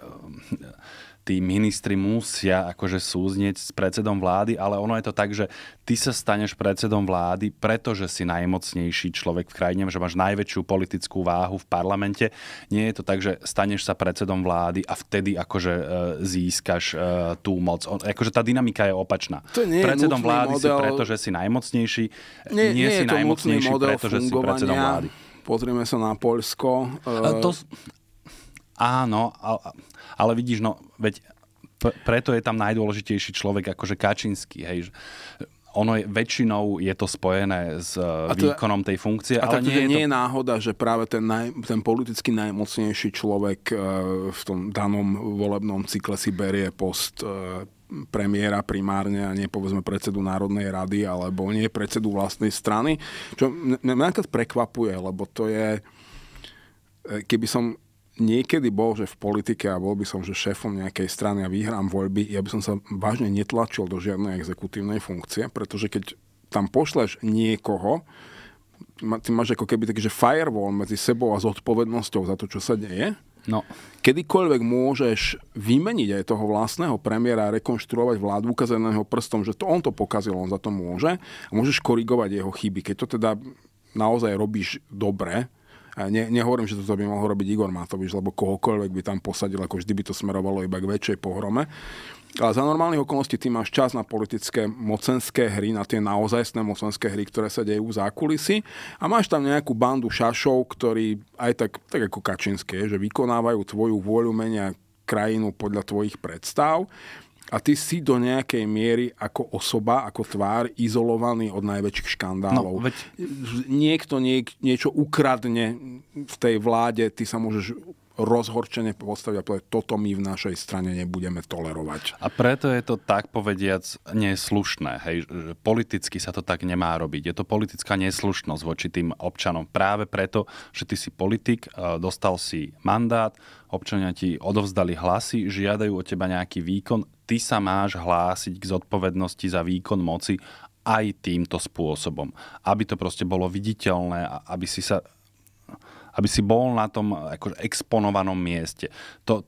tí ministri musia akože súznieť s predsedom vlády, ale ono je to tak, že ty sa staneš predsedom vlády, pretože si najmocnejší človek v krajine, že máš najväčšiu politickú váhu v parlamente. Nie je to tak, že staneš sa predsedom vlády a vtedy akože e, získaš e, tú moc. On, akože tá dynamika je opačná. To nie je predsedom vlády model... si preto, že si najmocnejší, nie, nie, nie si najmocnejší, pretože si predsedom vlády. Pozrieme sa na Polsko. E... To, áno, a, ale vidíš, no, veď preto je tam najdôležitejší človek, akože Kačinský, hej, ono je, väčšinou je to spojené s a to, eh, výkonom tej funkcie. A ale nie, je, nie to... je náhoda, že práve ten, naj, ten politicky najmocnejší človek e, v tom danom volebnom cykle si berie post e, premiéra primárne a nie povedzme predsedu Národnej rady alebo nie predsedu vlastnej strany. Čo mňa, mňa prekvapuje, lebo to je keby som niekedy bol, že v politike a bol by som, že šéfom nejakej strany a vyhrám voľby, ja by som sa vážne netlačil do žiadnej exekutívnej funkcie, pretože keď tam pošleš niekoho, ty máš ako keby taký, že firewall medzi sebou a zodpovednosťou za to, čo sa deje. No. Kedykoľvek môžeš vymeniť aj toho vlastného premiéra a rekonštruovať vládu ukazeného prstom, že to on to pokazil, on za to môže a môžeš korigovať jeho chyby. Keď to teda naozaj robíš dobre, Ne, nehovorím, že toto by mohol robiť Igor Matovič, lebo kohokoľvek by tam posadil, ako vždy by to smerovalo iba k väčšej pohrome. Ale za normálnych okolností ty máš čas na politické mocenské hry, na tie naozajstné mocenské hry, ktoré sa dejú v zákulisí a máš tam nejakú bandu šašov, ktorí aj tak, tak ako Kačinské, že vykonávajú tvoju vôľu menia krajinu podľa tvojich predstav a ty si do nejakej miery ako osoba, ako tvár izolovaný od najväčších škandálov. No, veď... Niekto niek- niečo ukradne v tej vláde, ty sa môžeš rozhorčene postaviť a povedať, toto my v našej strane nebudeme tolerovať. A preto je to tak povediac neslušné. Hej. Politicky sa to tak nemá robiť. Je to politická neslušnosť voči tým občanom. Práve preto, že ty si politik, e, dostal si mandát, občania ti odovzdali hlasy, žiadajú od teba nejaký výkon, ty sa máš hlásiť k zodpovednosti za výkon moci aj týmto spôsobom. Aby to proste bolo viditeľné a aby si sa aby si bol na tom akože exponovanom mieste. To,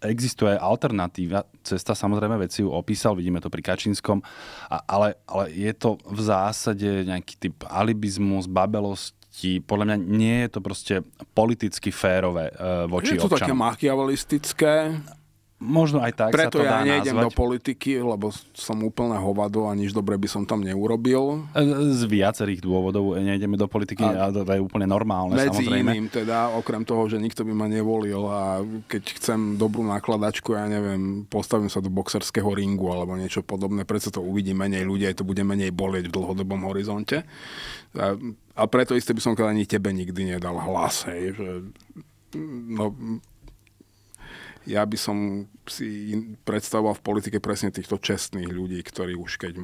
existuje alternatíva, cesta samozrejme veci ju opísal, vidíme to pri Kačinskom, ale, ale je to v zásade nejaký typ alibizmus, babelosť, udalostí. Podľa mňa nie je to proste politicky férové eh, voči občanom. Je to občanom. také machiavalistické. Možno aj tak Preto sa to ja dá nejdem nazvať. do politiky, lebo som úplne hovado a nič dobre by som tam neurobil. E, z viacerých dôvodov nejdeme do politiky a, a to je úplne normálne, medzi samozrejme. iným teda, okrem toho, že nikto by ma nevolil a keď chcem dobrú nakladačku, ja neviem, postavím sa do boxerského ringu alebo niečo podobné, preto to uvidí menej ľudí, aj to bude menej bolieť v dlhodobom horizonte. A, a preto isté by som ani tebe nikdy nedal hlas, hej, že no, ja by som si predstavoval v politike presne týchto čestných ľudí, ktorí už keď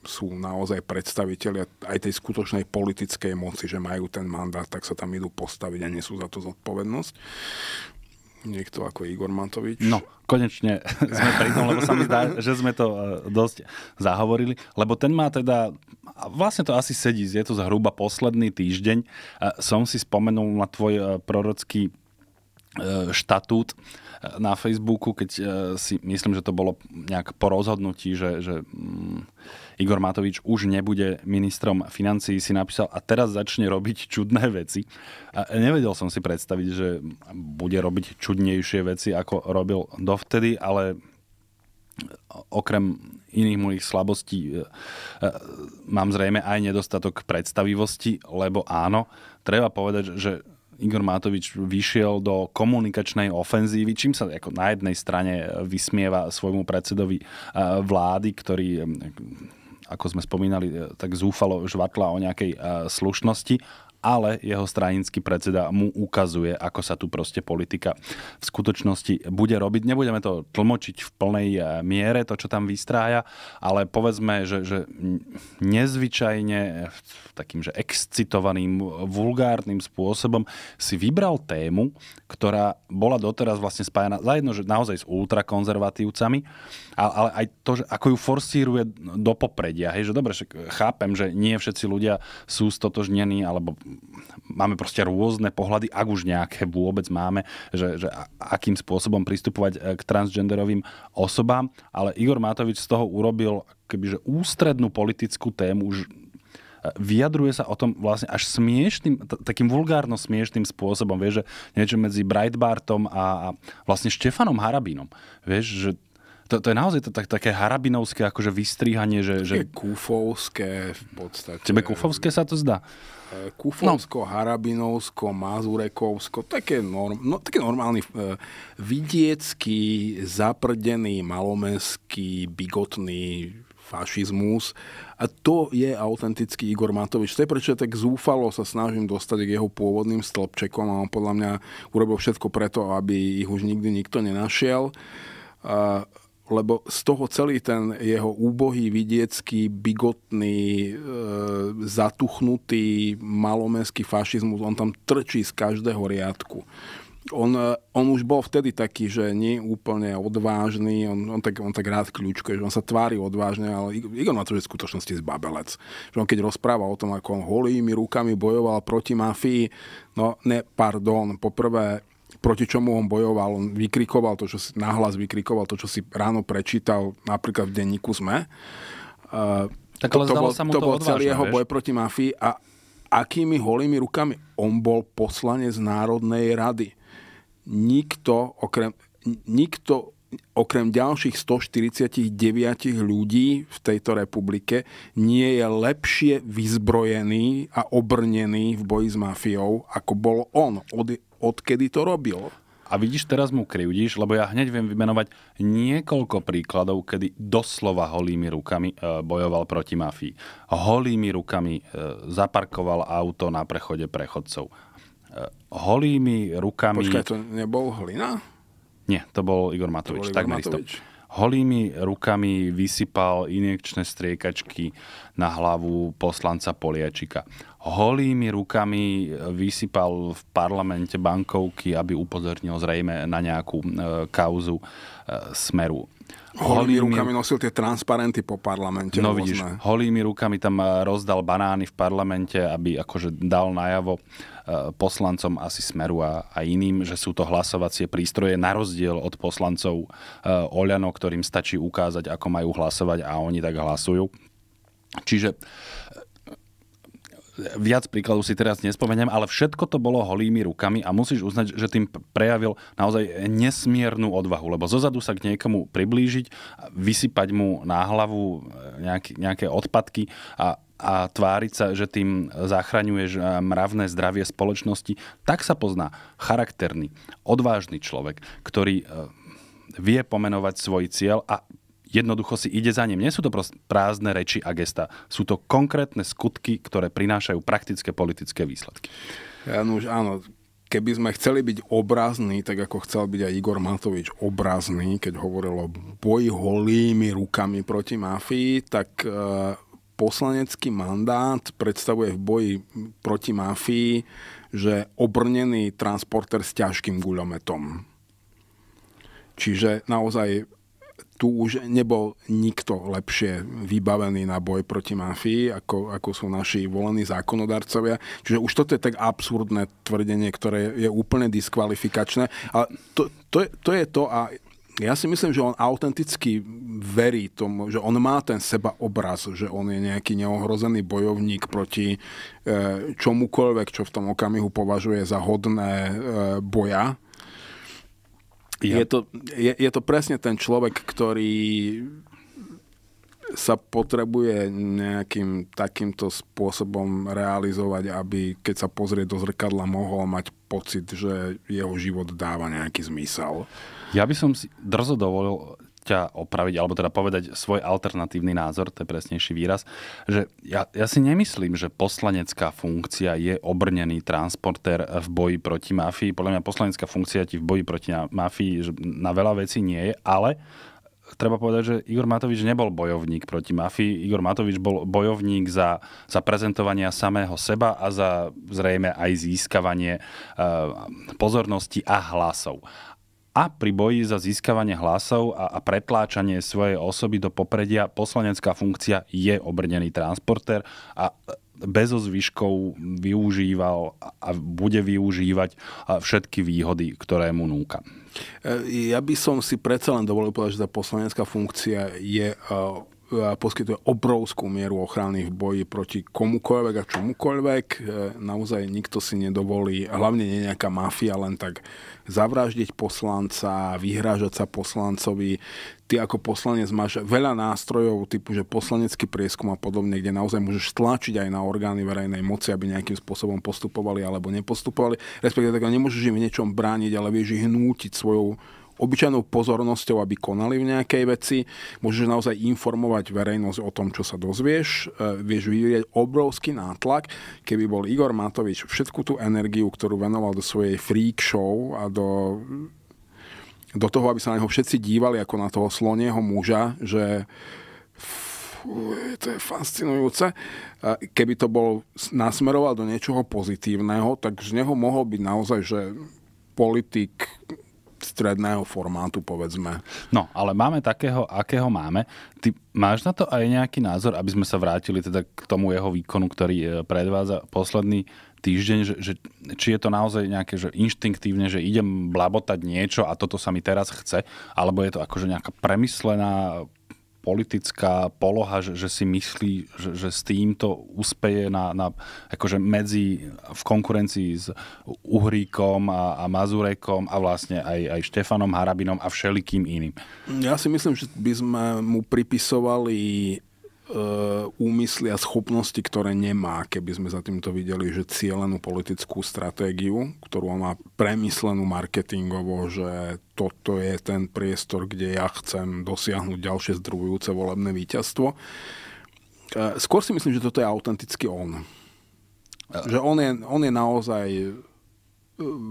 sú naozaj predstavitelia aj tej skutočnej politickej moci, že majú ten mandát, tak sa tam idú postaviť a nesú za to zodpovednosť. Niekto ako Igor Matovič. No, konečne sme pri tom, lebo sa mi zdá, že sme to e, dosť zahovorili. Lebo ten má teda, vlastne to asi sedí, je to zhruba posledný týždeň. E, som si spomenul na tvoj e, prorocký E, štatút e, na Facebooku, keď e, si myslím, že to bolo nejak po rozhodnutí, že, že mm, Igor Matovič už nebude ministrom financií, si napísal a teraz začne robiť čudné veci. A nevedel som si predstaviť, že bude robiť čudnejšie veci, ako robil dovtedy, ale okrem iných mojich slabostí mám zrejme aj nedostatok predstavivosti, lebo áno, treba povedať, že Igor Matovič vyšiel do komunikačnej ofenzívy, čím sa ako na jednej strane vysmieva svojmu predsedovi e, vlády, ktorý e, ako sme spomínali, e, tak zúfalo žvatla o nejakej slušnosti ale jeho stranický predseda mu ukazuje, ako sa tu proste politika v skutočnosti bude robiť. Nebudeme to tlmočiť v plnej e, miere, to, čo tam vystrája, ale povedzme, že, že nezvyčajne e, takým, že excitovaným, vulgárnym spôsobom si vybral tému, ktorá bola doteraz vlastne spájana jedno, že naozaj s ultrakonzervatívcami, ale aj to, že ako ju forsíruje do popredia. Hej, že dobre, chápem, že nie všetci ľudia sú stotožnení, alebo máme proste rôzne pohľady, ak už nejaké vôbec máme, že, že akým spôsobom pristupovať e, k transgenderovým osobám, ale Igor Matovič z toho urobil kebyže ústrednú politickú tému už vyjadruje sa o tom vlastne až smiešným, takým vulgárno smiešným spôsobom, vieš, že niečo medzi Breitbartom a, a vlastne Štefanom Harabinom, vieš, že to, to je naozaj to, tak, také harabinovské akože vystrihanie, že... že... Kúfovské v podstate. Tebe kúfovské sa to zdá? E, kufovsko, no. Harabinovsko, Mazurekovsko, také, norm, no, také normálny e, vidiecký, zaprdený, malomenský, bigotný fašizmus a to je autentický Igor Matovič. To je prečo tak zúfalo sa snažím dostať k jeho pôvodným stĺpčekom a on podľa mňa urobil všetko preto, aby ich už nikdy nikto nenašiel. A, lebo z toho celý ten jeho úbohý, vidiecký, bigotný, e, zatuchnutý, malomenský fašizmus, on tam trčí z každého riadku on, eh, on už bol vtedy taký, že nie úplne odvážny, on, on, tak, on tak rád kľúčkuje, že on sa tvári odvážne, ale Igor na to, že v skutočnosti je zbabelec. Že on keď rozpráva o tom, ako on holými rukami bojoval proti mafii, no ne, pardon, poprvé proti čomu on bojoval. On vykrikoval to, čo si, nahlas vykrikoval to, čo si ráno prečítal napríklad v denníku SME. Uh, tak ale to, to bol, sa mu to, to bol odvážne, celý jeho vieš? boj proti mafii a akými holými rukami on bol poslanec Národnej rady nikto okrem, nikto okrem ďalších 149 ľudí v tejto republike nie je lepšie vyzbrojený a obrnený v boji s mafiou, ako bol on, od, odkedy to robil. A vidíš, teraz mu kryjúdiš, lebo ja hneď viem vymenovať niekoľko príkladov, kedy doslova holými rukami e, bojoval proti mafii. Holými rukami e, zaparkoval auto na prechode prechodcov holými rukami... Počkaj, to nebol Hlina? Nie, to bol Igor Matovič. To bol Igor Matovič. Holými rukami vysypal injekčné striekačky na hlavu poslanca Poliačika. Holými rukami vysypal v parlamente bankovky, aby upozornil zrejme na nejakú e, kauzu e, smeru. Holými, holými rukami nosil tie transparenty po parlamente. No vidíš, holými rukami tam e, rozdal banány v parlamente, aby akože dal najavo poslancom asi Smeru a, a iným, že sú to hlasovacie prístroje na rozdiel od poslancov e, Oľano, ktorým stačí ukázať, ako majú hlasovať a oni tak hlasujú. Čiže e, viac príkladov si teraz nespomeniem, ale všetko to bolo holými rukami a musíš uznať, že tým prejavil naozaj nesmiernu odvahu, lebo zozadu sa k niekomu priblížiť, vysypať mu na hlavu e, nejaký, nejaké odpadky a a tváriť sa, že tým zachraňuješ mravné zdravie spoločnosti, tak sa pozná charakterný, odvážny človek, ktorý e, vie pomenovať svoj cieľ a jednoducho si ide za ním. Nie sú to prázdne reči a gesta. Sú to konkrétne skutky, ktoré prinášajú praktické politické výsledky. Ja, no už áno, keby sme chceli byť obrazní, tak ako chcel byť aj Igor Matovič obrazný, keď hovoril o boji holými rukami proti mafii, tak e, poslanecký mandát predstavuje v boji proti mafii, že obrnený transporter s ťažkým guľometom. Čiže naozaj tu už nebol nikto lepšie vybavený na boj proti mafii, ako, ako sú naši volení zákonodarcovia. Čiže už toto je tak absurdné tvrdenie, ktoré je úplne diskvalifikačné. Ale to, to, to je to a ja si myslím, že on autenticky verí tomu, že on má ten seba obraz, že on je nejaký neohrozený bojovník proti e, čomukoľvek, čo v tom okamihu považuje za hodné e, boja. Ja. Je, to, je, je to presne ten človek, ktorý sa potrebuje nejakým takýmto spôsobom realizovať, aby keď sa pozrie do zrkadla, mohol mať pocit, že jeho život dáva nejaký zmysel. Ja by som si drzo dovolil ťa opraviť, alebo teda povedať svoj alternatívny názor, to je presnejší výraz, že ja, ja si nemyslím, že poslanecká funkcia je obrnený transportér v boji proti mafii. Podľa mňa poslanecká funkcia ti v boji proti mafii na veľa vecí nie je, ale treba povedať, že Igor Matovič nebol bojovník proti mafii. Igor Matovič bol bojovník za, za prezentovania samého seba a za zrejme aj získavanie uh, pozornosti a hlasov a pri boji za získavanie hlasov a, pretláčanie svojej osoby do popredia poslanecká funkcia je obrnený transportér a e, bez zvyškov využíval a bude využívať všetky výhody, ktoré mu núka. E, ja by som si predsa len dovolil povedať, že tá poslanecká funkcia je e, poskytuje obrovskú mieru ochrany v boji proti komukoľvek a čomukoľvek. E, naozaj nikto si nedovolí, hlavne nie nejaká mafia, len tak zavraždiť poslanca, vyhrážať sa poslancovi. Ty ako poslanec máš veľa nástrojov typu, že poslanecký prieskum a podobne, kde naozaj môžeš tlačiť aj na orgány verejnej moci, aby nejakým spôsobom postupovali alebo nepostupovali. Respektíve tak nemôžeš im v niečom brániť, ale vieš ich nútiť svojou obyčajnou pozornosťou, aby konali v nejakej veci. Môžeš naozaj informovať verejnosť o tom, čo sa dozvieš. E, vieš vyvieť obrovský nátlak. Keby bol Igor Matovič všetku tú energiu, ktorú venoval do svojej freak show a do do toho, aby sa na neho všetci dívali ako na toho slonieho muža, že to je fascinujúce. E, keby to bol nasmeroval do niečoho pozitívneho, tak z neho mohol byť naozaj, že politik stredného formátu, povedzme. No, ale máme takého, akého máme. Ty máš na to aj nejaký názor, aby sme sa vrátili teda k tomu jeho výkonu, ktorý e, predvádza posledný týždeň, že, že, či je to naozaj nejaké že inštinktívne, že idem blabotať niečo a toto sa mi teraz chce, alebo je to akože nejaká premyslená politická poloha, že, že si myslí, že, že s týmto úspeje na, na, akože medzi, v konkurencii s Uhríkom a, a Mazurekom a vlastne aj, aj Štefanom Harabinom a všelikým iným? Ja si myslím, že by sme mu pripisovali E, úmysly a schopnosti, ktoré nemá, keby sme za týmto videli, že cieľenú politickú stratégiu, ktorú on má premyslenú marketingovo, že toto je ten priestor, kde ja chcem dosiahnuť ďalšie zdrujúce volebné víťazstvo. E, skôr si myslím, že toto je autenticky on. Že on je, on je naozaj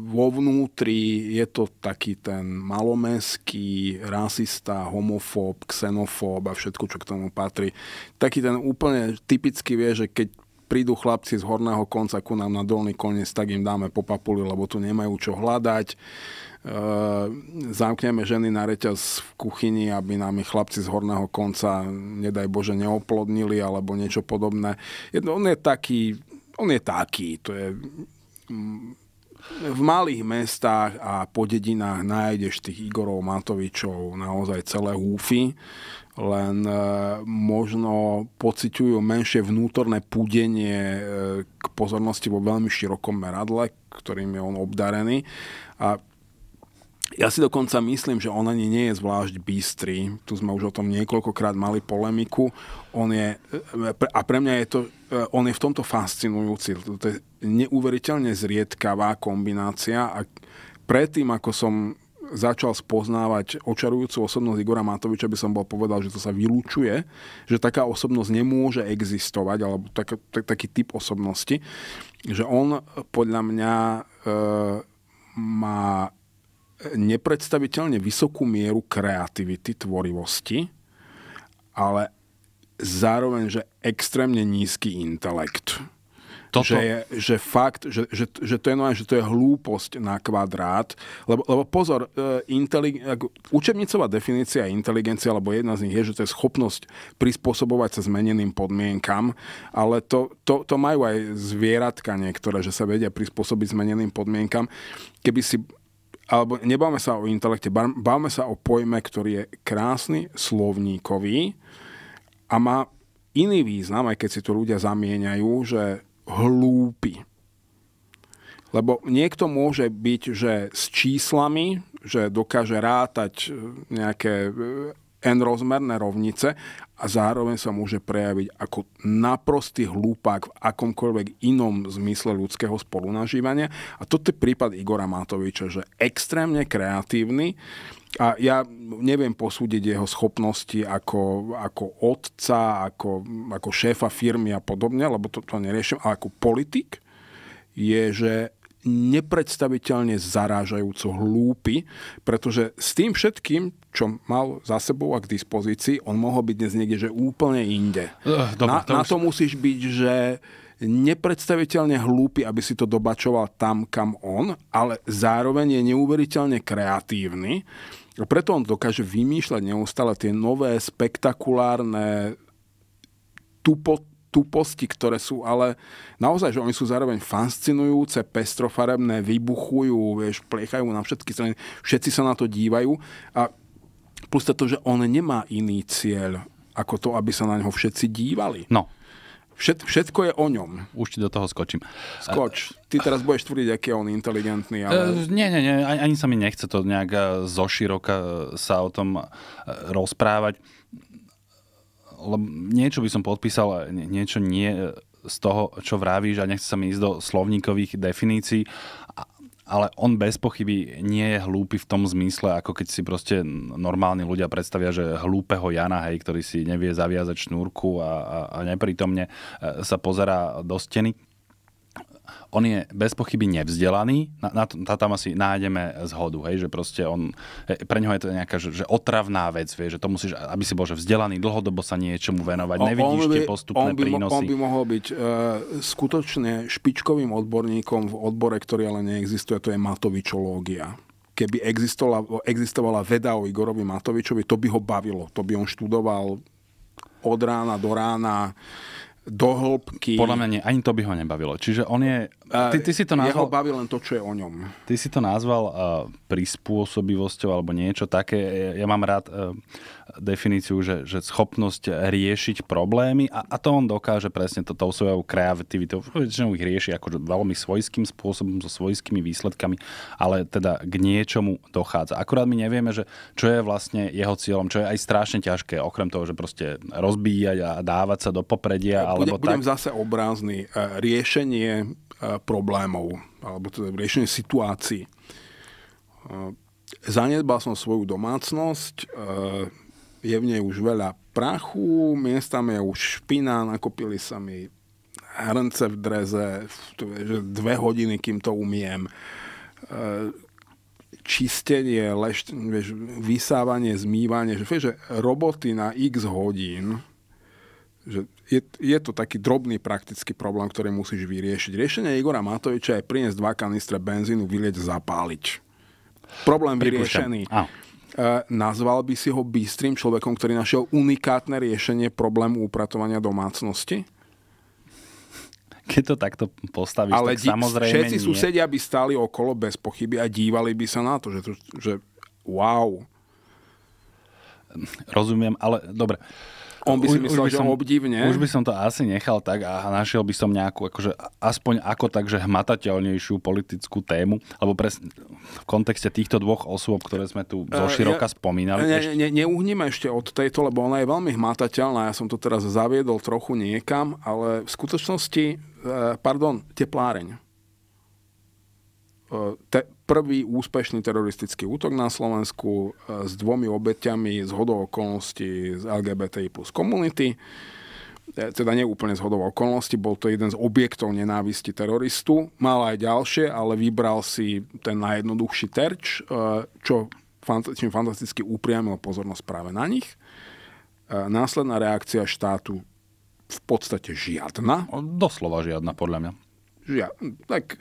vo vnútri je to taký ten malomeský, rasista, homofób, xenofób a všetko, čo k tomu patrí. Taký ten úplne typický vie, že keď prídu chlapci z horného konca ku nám na dolný koniec, tak im dáme po papuli, lebo tu nemajú čo hľadať. E, zamkneme ženy na reťaz v kuchyni, aby nám ich chlapci z horného konca, nedaj Bože, neoplodnili alebo niečo podobné. Je, on je taký, on je taký, to je v malých mestách a po dedinách nájdeš tých Igorov Matovičov naozaj celé húfy, len e, možno pociťujú menšie vnútorné púdenie e, k pozornosti vo veľmi širokom meradle, ktorým je on obdarený. A ja si dokonca myslím, že on ani nie je zvlášť bystrý. Tu sme už o tom niekoľkokrát mali polemiku. On je, e, a pre mňa je to, e, on je v tomto fascinujúci. To je neuveriteľne zriedkavá kombinácia a predtým, ako som začal spoznávať očarujúcu osobnosť Igora Matoviča, by som bol povedal, že to sa vylúčuje, že taká osobnosť nemôže existovať, alebo tak, tak, taký typ osobnosti, že on podľa mňa e, má nepredstaviteľne vysokú mieru kreativity, tvorivosti, ale zároveň, že extrémne nízky intelekt. Toto... Že, je, že fakt, že, že, že, to je, no, že to je hlúposť na kvadrát. Lebo, lebo pozor, e, intelig, ako, učebnicová definícia inteligencie, alebo jedna z nich je, že to je schopnosť prispôsobovať sa zmeneným podmienkam, ale to, to, to majú aj zvieratka niektoré, že sa vedia prispôsobiť zmeneným podmienkam. Keby si alebo nebáme sa o intelekte, báme sa o pojme, ktorý je krásny, slovníkový a má iný význam, aj keď si to ľudia zamieňajú, že hlúpy. Lebo niekto môže byť, že s číslami, že dokáže rátať nejaké n rozmerné rovnice a zároveň sa môže prejaviť ako naprostý hlúpak v akomkoľvek inom zmysle ľudského spolunažívania. A toto je prípad Igora Matoviča, že extrémne kreatívny a ja neviem posúdiť jeho schopnosti ako, ako otca, ako, ako šéfa firmy a podobne, lebo to, to neriešim, ale ako politik je, že nepredstaviteľne zarážajúco hlúpy, pretože s tým všetkým, čo mal za sebou a k dispozícii, on mohol byť dnes niekde, že úplne inde. Uh, dobre, na to, už... na to musíš byť, že nepredstaviteľne hlúpy, aby si to dobačoval tam, kam on, ale zároveň je neuveriteľne kreatívny. Preto on dokáže vymýšľať neustále tie nové, spektakulárne tupo, tuposti, ktoré sú ale naozaj, že oni sú zároveň fascinujúce, pestrofarebné, vybuchujú, vieš, plechajú na všetky strany, všetci sa na to dívajú a Plus to, že on nemá iný cieľ ako to, aby sa na neho všetci dívali. No. Všet, všetko je o ňom. Už ti do toho skočím. Skoč. Ty teraz budeš tvrdiť, aký je on inteligentný. E, ale... Uh, nie, nie, nie. Ani sa mi nechce to nejak e, zoširoka e, sa o tom rozprávať. Lebo niečo by som podpísal, niečo nie z toho, čo vravíš a nechce sa mi ísť do slovníkových definícií ale on bez pochyby nie je hlúpy v tom zmysle, ako keď si proste normálni ľudia predstavia, že hlúpeho Jana, hej, ktorý si nevie zaviazať šnúrku a, a, a neprítomne e, sa pozerá do steny on je bez pochyby nevzdelaný, na, na, na, tam asi nájdeme zhodu, hej, že proste on, pre neho je to nejaká že, že otravná vec, vie, že to musíš, aby si bol že vzdelaný, dlhodobo sa niečomu venovať, on, nevidíš on by, tie postupné on by, prínosy. On by mohol byť e, skutočne špičkovým odborníkom v odbore, ktorý ale neexistuje, to je matovičológia keby existovala, existovala veda o Igorovi Matovičovi, to by ho bavilo. To by on študoval od rána do rána do hĺbky. Podľa mňa nie, ani to by ho nebavilo. Čiže on je... Ty, ty si to nazval... Jeho baví len to, čo je o ňom. Ty si to nazval uh, prispôsobivosťou alebo niečo také. Ja, ja mám rád uh, definíciu, že, že schopnosť riešiť problémy a, a to on dokáže presne to, tou svojou kreativitou. Väčšinou ich rieši ako veľmi svojským spôsobom, so svojskými výsledkami, ale teda k niečomu dochádza. Akurát my nevieme, že čo je vlastne jeho cieľom, čo je aj strašne ťažké, okrem toho, že proste rozbíjať a dávať sa do popredia. Ja, alebo budem, tak... budem zase obrázny. E, riešenie e, problémov alebo teda riešenie situácií. E, zanedbal som svoju domácnosť, je v nej už veľa prachu, miestam je už špina, nakopili sa mi hrnce v dreze, že dve hodiny, kým to umiem. E, čistenie, lešť, vieš, vysávanie, zmývanie, že, vieš, že roboty na x hodín, že je, je to taký drobný praktický problém, ktorý musíš vyriešiť. Riešenie Igora Matoviča je priniesť dva kanistre benzínu, vylieť, zapáliť. Problém vyriešený. E, nazval by si ho bystrým človekom, ktorý našiel unikátne riešenie problému upratovania domácnosti? keď to takto postavíš, Ale tak di- samozrejme Všetci nie. susedia by stáli okolo bez pochyby a dívali by sa na to, že, to, že wow. Rozumiem, ale dobre on by si myslel, by som, obdivne. Už by som to asi nechal tak a našiel by som nejakú, akože, aspoň ako takže hmatateľnejšiu politickú tému, alebo presne v kontexte týchto dvoch osôb, ktoré sme tu zo eh, široka ja, spomínali. Ne, ešte... ne, neuhneme ešte od tejto, lebo ona je veľmi hmatateľná. Ja som to teraz zaviedol trochu niekam, ale v skutočnosti, eh, pardon, tepláreň. Eh, te, prvý úspešný teroristický útok na Slovensku e, s dvomi obeťami z hodou okolností z LGBTI plus komunity. E, teda neúplne z hodou okolností, bol to jeden z objektov nenávisti teroristu. Mal aj ďalšie, ale vybral si ten najjednoduchší terč, e, čo čím fantasticky upriamil pozornosť práve na nich. Následná reakcia štátu v podstate žiadna. Doslova žiadna, podľa mňa. Žia, tak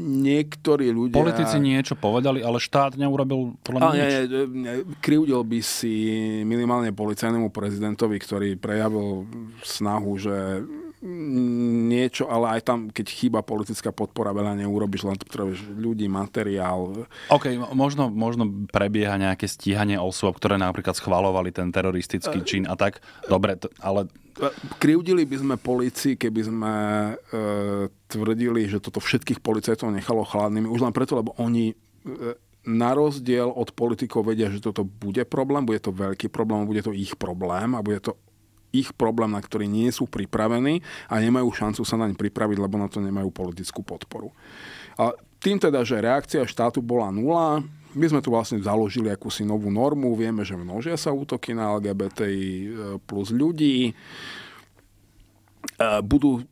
niektorí ľudia... Politici niečo povedali, ale štát neurobil podľa mňa nič. Nie, by si minimálne policajnému prezidentovi, ktorý prejavil snahu, že niečo, ale aj tam, keď chýba politická podpora, veľa neurobiš, len potrebuješ ľudí, materiál. OK, možno, možno prebieha nejaké stíhanie osôb, ktoré napríklad schvalovali ten teroristický uh, čin a tak. Dobre, to, ale... E, Krivdili by sme policii, keby sme e, tvrdili, že toto všetkých policajtov nechalo chladnými, už len preto, lebo oni e, na rozdiel od politikov vedia, že toto bude problém, bude to veľký problém, bude to ich problém a bude to ich problém, na ktorý nie sú pripravení a nemajú šancu sa naň pripraviť, lebo na to nemajú politickú podporu. A tým teda, že reakcia štátu bola nula, my sme tu vlastne založili akúsi novú normu, vieme, že množia sa útoky na LGBTI e, plus ľudí, e, budú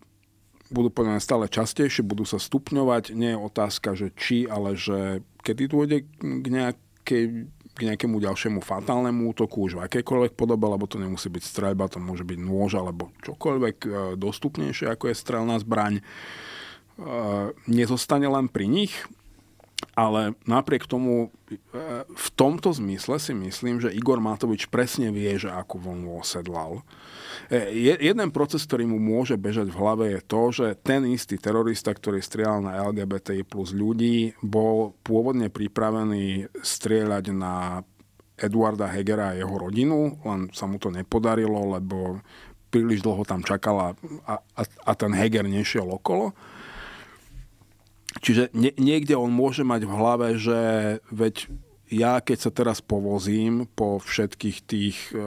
budú povedané stále častejšie, budú sa stupňovať. Nie je otázka, že či, ale že kedy dôjde k nejakej k nejakému ďalšiemu fatálnemu útoku už v akékoľvek podobe, lebo to nemusí byť streľba, to môže byť nôž alebo čokoľvek e, dostupnejšie ako je strelná zbraň, e, nezostane len pri nich, ale napriek tomu e, v tomto zmysle si myslím, že Igor Matovič presne vie, že akú vlnu osedlal. E, jeden proces, ktorý mu môže bežať v hlave je to, že ten istý terorista, ktorý strieľal na LGBTI plus ľudí, bol pôvodne pripravený strieľať na Eduarda Hegera a jeho rodinu, len sa mu to nepodarilo, lebo príliš dlho tam čakala a, a, a ten Heger nešiel okolo. Čiže nie, niekde on môže mať v hlave, že veď ja keď sa teraz povozím po všetkých tých, e,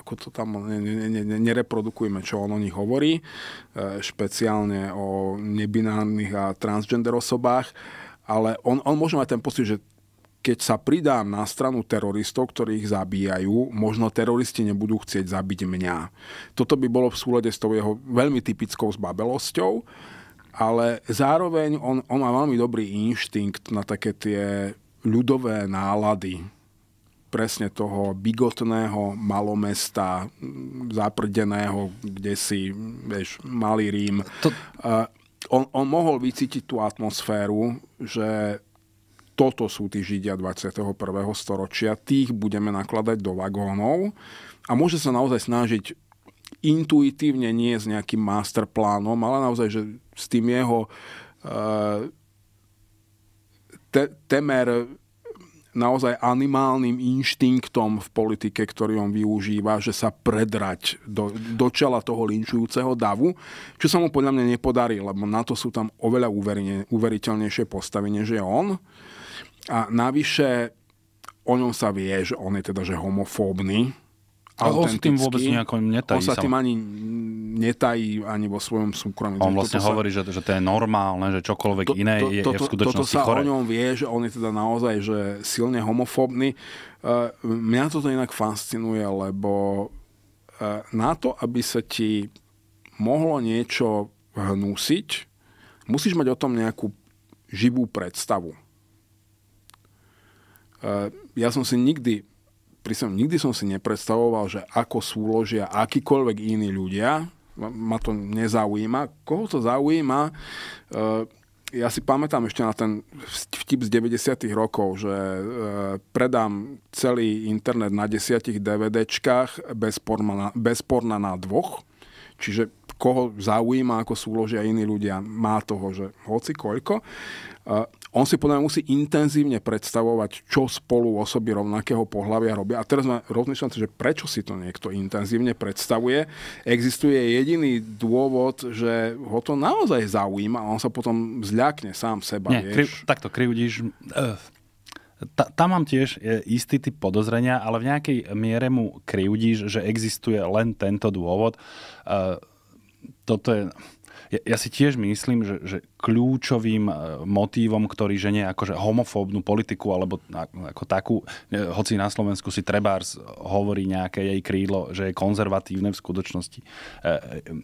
ako to tam ne, ne, ne, nereprodukujme, čo on o nich hovorí, e, špeciálne o nebinárnych a transgender osobách, ale on, on možno aj ten pocit, že keď sa pridám na stranu teroristov, ktorí ich zabíjajú, možno teroristi nebudú chcieť zabiť mňa. Toto by bolo v súlade s tou jeho veľmi typickou zbabelosťou, ale zároveň on, on má veľmi dobrý inštinkt na také tie ľudové nálady presne toho bigotného malomesta, zaprdeného, kde si, vieš, malý Rím. To... Eh, on, on mohol vycítiť tú atmosféru, že toto sú tí Židia 21. storočia, tých budeme nakladať do vagónov a môže sa naozaj snažiť intuitívne nie s nejakým masterplánom, ale naozaj, že s tým jeho uh, te, temer naozaj animálnym inštinktom v politike, ktorý on využíva, že sa predrať do, do čela toho linčujúceho davu, čo sa mu podľa mňa nepodarí, lebo na to sú tam oveľa uverine, uveriteľnejšie postavenie, že je on. A navyše o ňom sa vie, že on je teda že homofóbny, on sa tým vôbec nejako netají. On sa tým ani netají ani vo svojom súkromí. On vlastne toto hovorí, sa... že, že to je normálne, že čokoľvek to, iné to, je, to, to, je v skutočnosti Toto sa chore. o ňom vie, že on je teda naozaj že silne homofóbny. E, mňa toto inak fascinuje, lebo e, na to, aby sa ti mohlo niečo hnúsiť, musíš mať o tom nejakú živú predstavu. E, ja som si nikdy prísam, nikdy som si nepredstavoval, že ako súložia akýkoľvek iní ľudia. Ma to nezaujíma. Koho to zaujíma? E, ja si pamätám ešte na ten vtip z 90. rokov, že e, predám celý internet na desiatich DVDčkách bez porna, bez porna na dvoch. Čiže koho zaujíma, ako súložia iní ľudia, má toho, že hoci koľko. E, on si podľa mňa musí intenzívne predstavovať, čo spolu osoby rovnakého pohľavia robia. A teraz má rozmýšľam, že prečo si to niekto intenzívne predstavuje. Existuje jediný dôvod, že ho to naozaj zaujíma a on sa potom zľakne sám seba. Nie, vieš? Kri- takto krivdíš... Eh, ta, tam mám tiež eh, istý typ podozrenia, ale v nejakej miere mu kryvdíš, že existuje len tento dôvod. Uh, toto je ja, ja si tiež myslím, že, že kľúčovým e, motívom, ktorý ženie akože homofóbnu politiku alebo ako takú, e, hoci na Slovensku si Trebárs hovorí nejaké jej krídlo, že je konzervatívne v skutočnosti. E,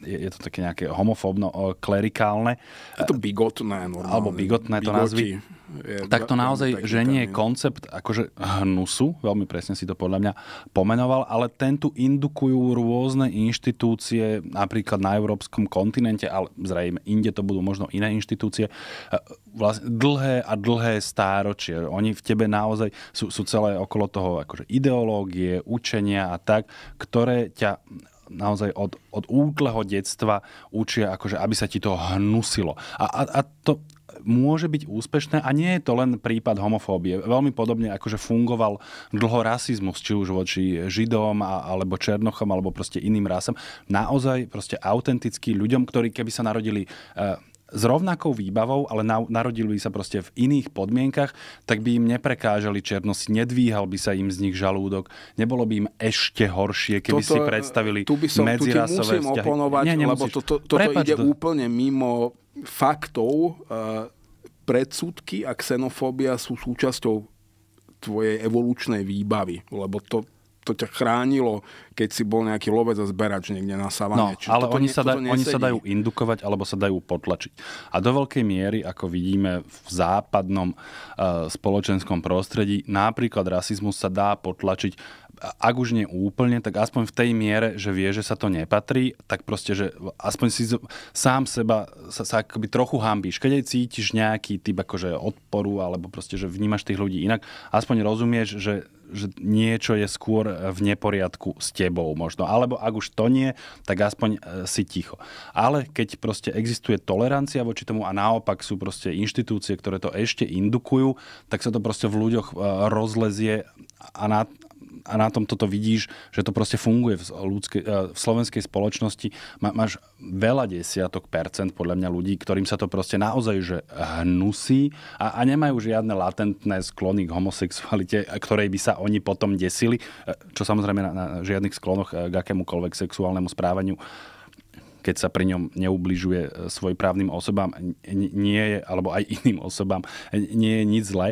je to také nejaké homofóbno, klerikálne. Je to bigotné normálne. Alebo bigotné to Bigoti. nazvy tak to naozaj ženie koncept akože hnusu, veľmi presne si to podľa mňa pomenoval, ale ten tu indukujú rôzne inštitúcie, napríklad na európskom kontinente, ale zrejme inde to budú možno iné inštitúcie, vlastne dlhé a dlhé stáročie. Oni v tebe naozaj sú, sú celé okolo toho akože ideológie, učenia a tak, ktoré ťa naozaj od, od útleho detstva učia, akože aby sa ti to hnusilo. A, a, a to môže byť úspešné a nie je to len prípad homofóbie. Veľmi podobne akože fungoval dlho rasizmus, či už voči Židom a, alebo Černochom alebo proste iným rásam. Naozaj proste autentickí ľuďom, ktorí keby sa narodili eh, s rovnakou výbavou, ale narodili sa proste v iných podmienkach, tak by im neprekážali černosti, nedvíhal by sa im z nich žalúdok, nebolo by im ešte horšie, keby toto, si predstavili eh, tu by som, tu musím vzťahy. oponovať, nie, nemusíš. lebo to, to, to ide do... úplne mimo faktov, eh, predsudky a xenofóbia sú súčasťou tvojej evolučnej výbavy, lebo to to ťa chránilo, keď si bol nejaký lovec a zberač niekde na savane. No, Čiže ale oni, nie, sa da, oni sa dajú indukovať alebo sa dajú potlačiť. A do veľkej miery, ako vidíme v západnom uh, spoločenskom prostredí, napríklad rasizmus sa dá potlačiť ak už nie úplne, tak aspoň v tej miere, že vie, že sa to nepatrí, tak proste, že aspoň si sám seba sa, sa akoby trochu hambíš. Keď aj cítiš nejaký typ akože odporu, alebo proste, že vnímaš tých ľudí inak, aspoň rozumieš, že že niečo je skôr e, v neporiadku s tebou možno. Alebo ak už to nie, tak aspoň e, si ticho. Ale keď proste existuje tolerancia voči tomu a naopak sú proste inštitúcie, ktoré to ešte indukujú, tak sa to proste v ľuďoch e, rozlezie a, na, a na tom toto vidíš, že to proste funguje v, ľudske, e, v slovenskej spoločnosti. Má, máš veľa desiatok percent podľa mňa ľudí, ktorým sa to proste naozaj že hnusí a, a nemajú žiadne latentné sklony k homosexualite, e, ktorej by sa oni potom desili, e, čo samozrejme na, na žiadnych sklonoch k akémukoľvek sexuálnemu správaniu keď sa pri ňom neubližuje svojim právnym osobám, nie je, alebo aj iným osobám, nie je nič zlé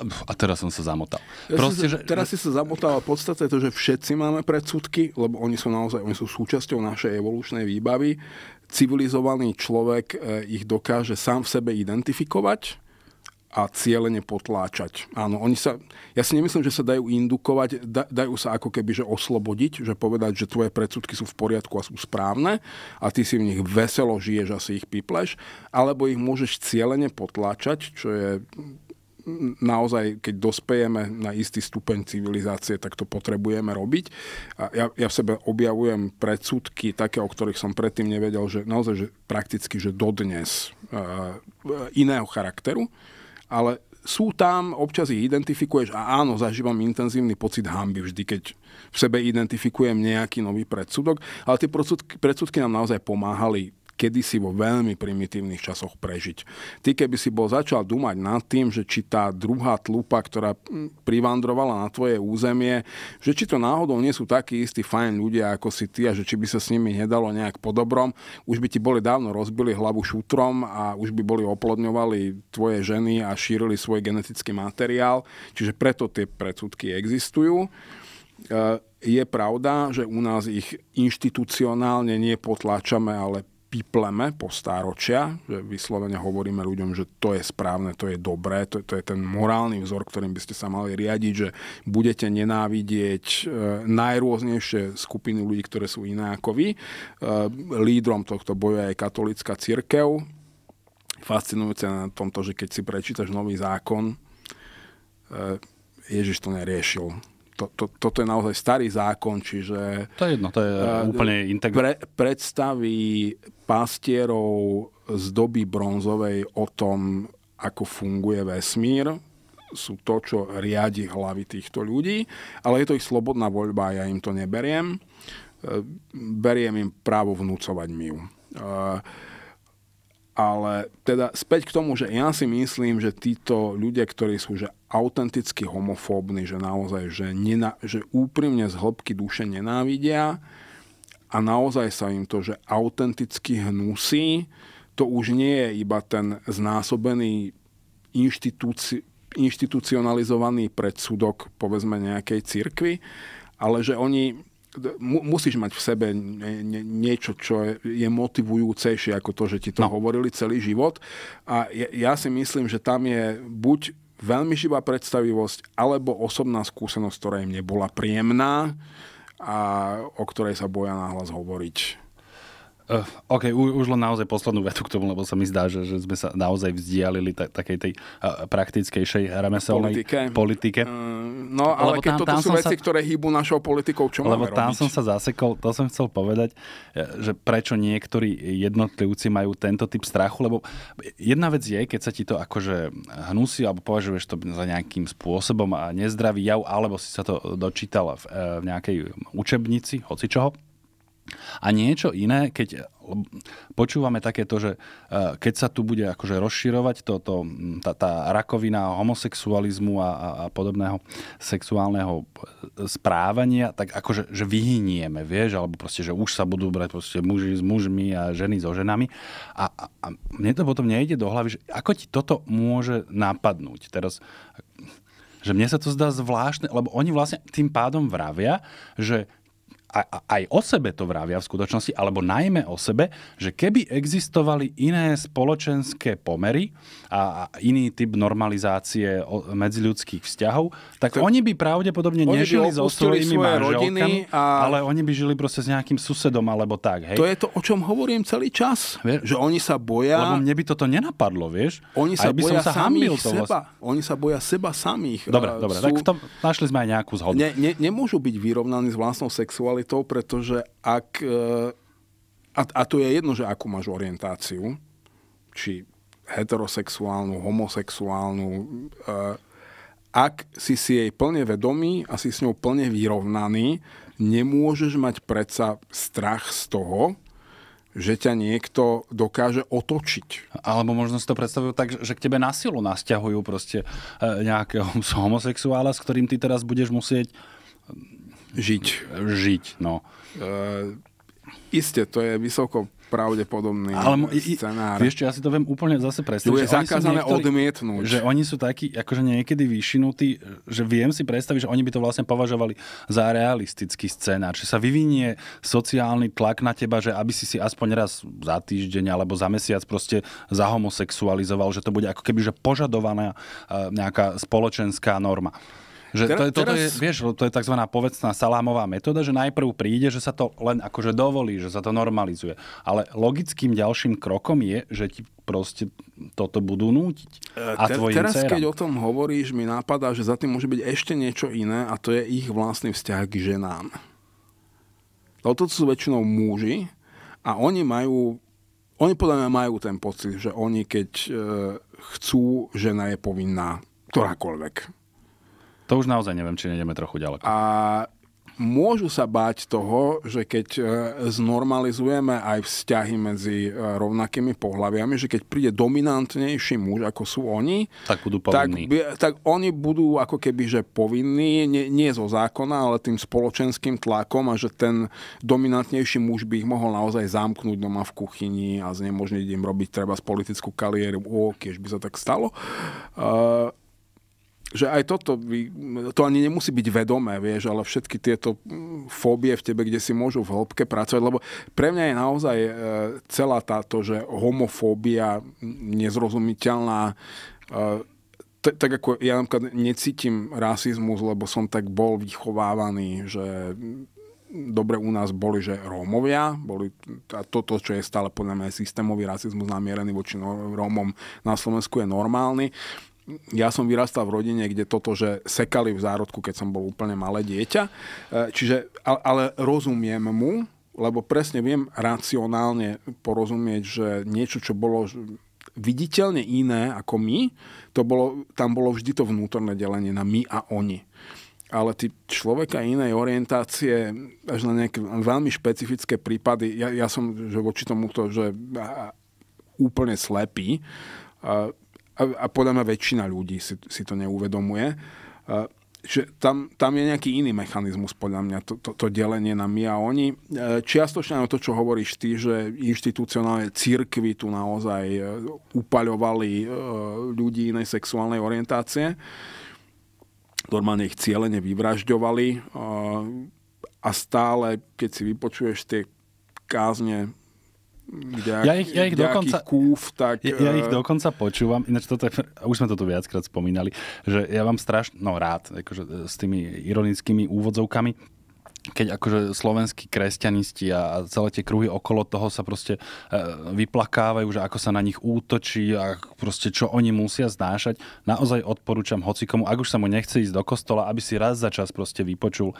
a teraz som sa zamotal. Ja Proste, si, že... Teraz si sa zamotal a v podstate to, že všetci máme predsudky, lebo oni sú naozaj oni sú súčasťou našej evolučnej výbavy. Civilizovaný človek e, ich dokáže sám v sebe identifikovať a cieľene potláčať. Áno, oni sa, ja si nemyslím, že sa dajú indukovať, da, dajú sa ako keby že oslobodiť, že povedať, že tvoje predsudky sú v poriadku a sú správne a ty si v nich veselo žiješ a si ich pipleš, alebo ich môžeš cieľene potláčať, čo je naozaj, keď dospejeme na istý stupeň civilizácie, tak to potrebujeme robiť. A ja, ja v sebe objavujem predsudky, také, o ktorých som predtým nevedel, že naozaj, že prakticky, že dodnes e, iného charakteru, ale sú tam, občas ich identifikuješ a áno, zažívam intenzívny pocit hamby vždy, keď v sebe identifikujem nejaký nový predsudok, ale tie predsudky, predsudky nám naozaj pomáhali kedysi vo veľmi primitívnych časoch prežiť. Ty, keby si bol začal dúmať nad tým, že či tá druhá tlupa, ktorá hm, privandrovala na tvoje územie, že či to náhodou nie sú takí istí fajn ľudia ako si ty a že či by sa s nimi nedalo nejak dobrom, už by ti boli dávno rozbili hlavu šutrom a už by boli oplodňovali tvoje ženy a šírili svoj genetický materiál. Čiže preto tie predsudky existujú e, je pravda, že u nás ich inštitucionálne potláčame, ale pipleme po stáročia, že vyslovene hovoríme ľuďom, že to je správne, to je dobré, to, to je ten morálny vzor, ktorým by ste sa mali riadiť, že budete nenávidieť e, najrôznejšie skupiny ľudí, ktoré sú iné ako vy. E, lídrom tohto boja je katolická cirkev. Fascinujúce na tomto, že keď si prečítaš nový zákon, e, Ježiš to neriešil to, to, toto je naozaj starý zákon, čiže... To je jedno, to je uh, úplne integrálne. Pre, predstaví pastierov z doby bronzovej o tom, ako funguje vesmír, sú to, čo riadi hlavy týchto ľudí, ale je to ich slobodná voľba a ja im to neberiem. Eh, beriem im právo vnúcovať mi ju. Eh, ale teda späť k tomu, že ja si myslím, že títo ľudia, ktorí sú že autenticky homofóbni, že naozaj, že, nena, že úprimne z hĺbky duše nenávidia a naozaj sa im to, že autenticky hnusí, to už nie je iba ten znásobený inštitúci, inštitucionalizovaný predsudok, povedzme, nejakej cirkvi, ale že oni musíš mať v sebe niečo, čo je, je motivujúcejšie ako to, že ti to no. hovorili celý život. A ja, ja si myslím, že tam je buď veľmi živá predstavivosť alebo osobná skúsenosť, ktorá im nebola príjemná a o ktorej sa boja náhlas hovoriť. Uh, OK, u, už len naozaj poslednú vetu k tomu, lebo sa mi zdá, že, že sme sa naozaj vzdialili ta, takej tej uh, praktickejšej remeselnej politike. politike. Uh, no, ale lebo keď tam, toto tam sú veci, sa... ktoré hýbu našou politikou, čo Lebo tam robiť? som sa zasekol, to som chcel povedať, že prečo niektorí jednotlivci majú tento typ strachu, lebo jedna vec je, keď sa ti to akože hnusí, alebo považuješ to za nejakým spôsobom a nezdravý jav, alebo si sa to dočítal v, v nejakej učebnici, hoci čoho, a niečo iné, keď počúvame takéto, že e, keď sa tu bude akože rozširovať to, to, tá, tá rakovina homosexualizmu a, a, a podobného sexuálneho e, správania, tak akože že vyhynieme, vieš, alebo proste, že už sa budú brať proste muži s mužmi a ženy so ženami. A, a, a mne to potom nejde do hlavy, že ako ti toto môže napadnúť. Teraz že mne sa to zdá zvláštne, lebo oni vlastne tým pádom vravia, že aj o sebe to vravia v skutočnosti, alebo najmä o sebe, že keby existovali iné spoločenské pomery a iný typ normalizácie medziľudských vzťahov, tak to... oni by pravdepodobne oni nežili by so svojimi rodiny, a... ale oni by žili proste s nejakým susedom alebo tak. Hej? To je to, o čom hovorím celý čas. Vier? Že oni sa boja... Lebo mne by toto nenapadlo, vieš? Oni sa by boja som sa hambil seba. Seba. Oni sa boja seba samých. Dobre, dobre. Sú... Tak v tom našli sme aj nejakú zhodu. Ne, ne, nemôžu byť vyrovnaní s vlastnou sexualitou kvalitou, pretože ak... E, a, a to je jedno, že akú máš orientáciu, či heterosexuálnu, homosexuálnu, e, ak si si jej plne vedomý a si s ňou plne vyrovnaný, nemôžeš mať predsa strach z toho, že ťa niekto dokáže otočiť. Alebo možno si to predstavujú tak, že k tebe na silu nasťahujú proste e, nejakého homosexuála, s ktorým ty teraz budeš musieť Žiť. Žiť, no. E, iste, to je vysoko pravdepodobný Ale, scenár. Vieš čo, ja si to viem úplne zase predstaviť. Je zakázané niektorí, odmietnúť. Že oni sú takí, akože niekedy vyšinutí, že viem si predstaviť, že oni by to vlastne považovali za realistický scenár. Že sa vyvinie sociálny tlak na teba, že aby si si aspoň raz za týždeň alebo za mesiac proste zahomosexualizoval, že to bude ako keby že požadovaná eh, nejaká spoločenská norma. Že to, je, toto je, vieš, to je tzv. povedzná salámová metóda, že najprv príde, že sa to len akože dovolí, že sa to normalizuje. Ale logickým ďalším krokom je, že ti proste toto budú nútiť. E, a Te, teraz, dcerám. keď o tom hovoríš, mi napadá, že za tým môže byť ešte niečo iné a to je ich vlastný vzťah k ženám. Toto sú väčšinou muži a oni majú, oni podľa mňa majú ten pocit, že oni keď e, chcú, žena je povinná ktorákoľvek to už naozaj neviem, či nejdeme trochu ďaleko. A môžu sa báť toho, že keď e, znormalizujeme aj vzťahy medzi e, rovnakými pohľaviami, že keď príde dominantnejší muž, ako sú oni, tak budú povinní. Tak, tak oni budú ako keby, že povinní, nie, nie zo zákona, ale tým spoločenským tlakom a že ten dominantnejší muž by ich mohol naozaj zamknúť doma v kuchyni a znemožniť im robiť treba z politickú kariéru, o, keď by sa tak stalo. Uh, že aj toto, by, to ani nemusí byť vedomé, vieš, ale všetky tieto mm, fóbie v tebe, kde si môžu v hĺbke pracovať, lebo pre mňa je naozaj e, celá táto, že homofóbia nezrozumiteľná, e, tak ako ja napríklad necítim rasizmus, lebo som tak bol vychovávaný, že mm, dobre u nás boli, že Rómovia, boli toto, čo je stále podľa mňa systémový rasizmus namierený voči Rómom na Slovensku je normálny, ja som vyrastal v rodine, kde toto, že sekali v zárodku, keď som bol úplne malé dieťa. E, čiže, ale rozumiem mu, lebo presne viem racionálne porozumieť, že niečo, čo bolo viditeľne iné ako my, to bolo, tam bolo vždy to vnútorné delenie na my a oni. Ale ty človeka inej orientácie, až na nejaké veľmi špecifické prípady, ja, ja som že voči tomuto, že úplne slepý, a, a podľa mňa väčšina ľudí si, si to neuvedomuje, že tam, tam je nejaký iný mechanizmus podľa mňa, to, to, to delenie na my a oni. E, čiastočne na to, čo hovoríš ty, že inštitucionálne církvy tu naozaj e, upaľovali e, ľudí inej sexuálnej orientácie. Normálne ich cieľene vyvražďovali a stále, keď si vypočuješ tie kázne kdejak, ja ich, ja ich dokonca, kúf, tak... Ja, ja ich eh, dokonca počúvam, ináč toto už sme toto viackrát spomínali, že ja vám strašne, no rád, akože eh, s tými ironickými úvodzovkami, keď akože slovenskí kresťanisti a celé tie kruhy okolo toho sa proste e, vyplakávajú, že ako sa na nich útočí a proste čo oni musia znášať, naozaj odporúčam hocikomu, ak už sa mu nechce ísť do kostola, aby si raz za čas proste vypočul e,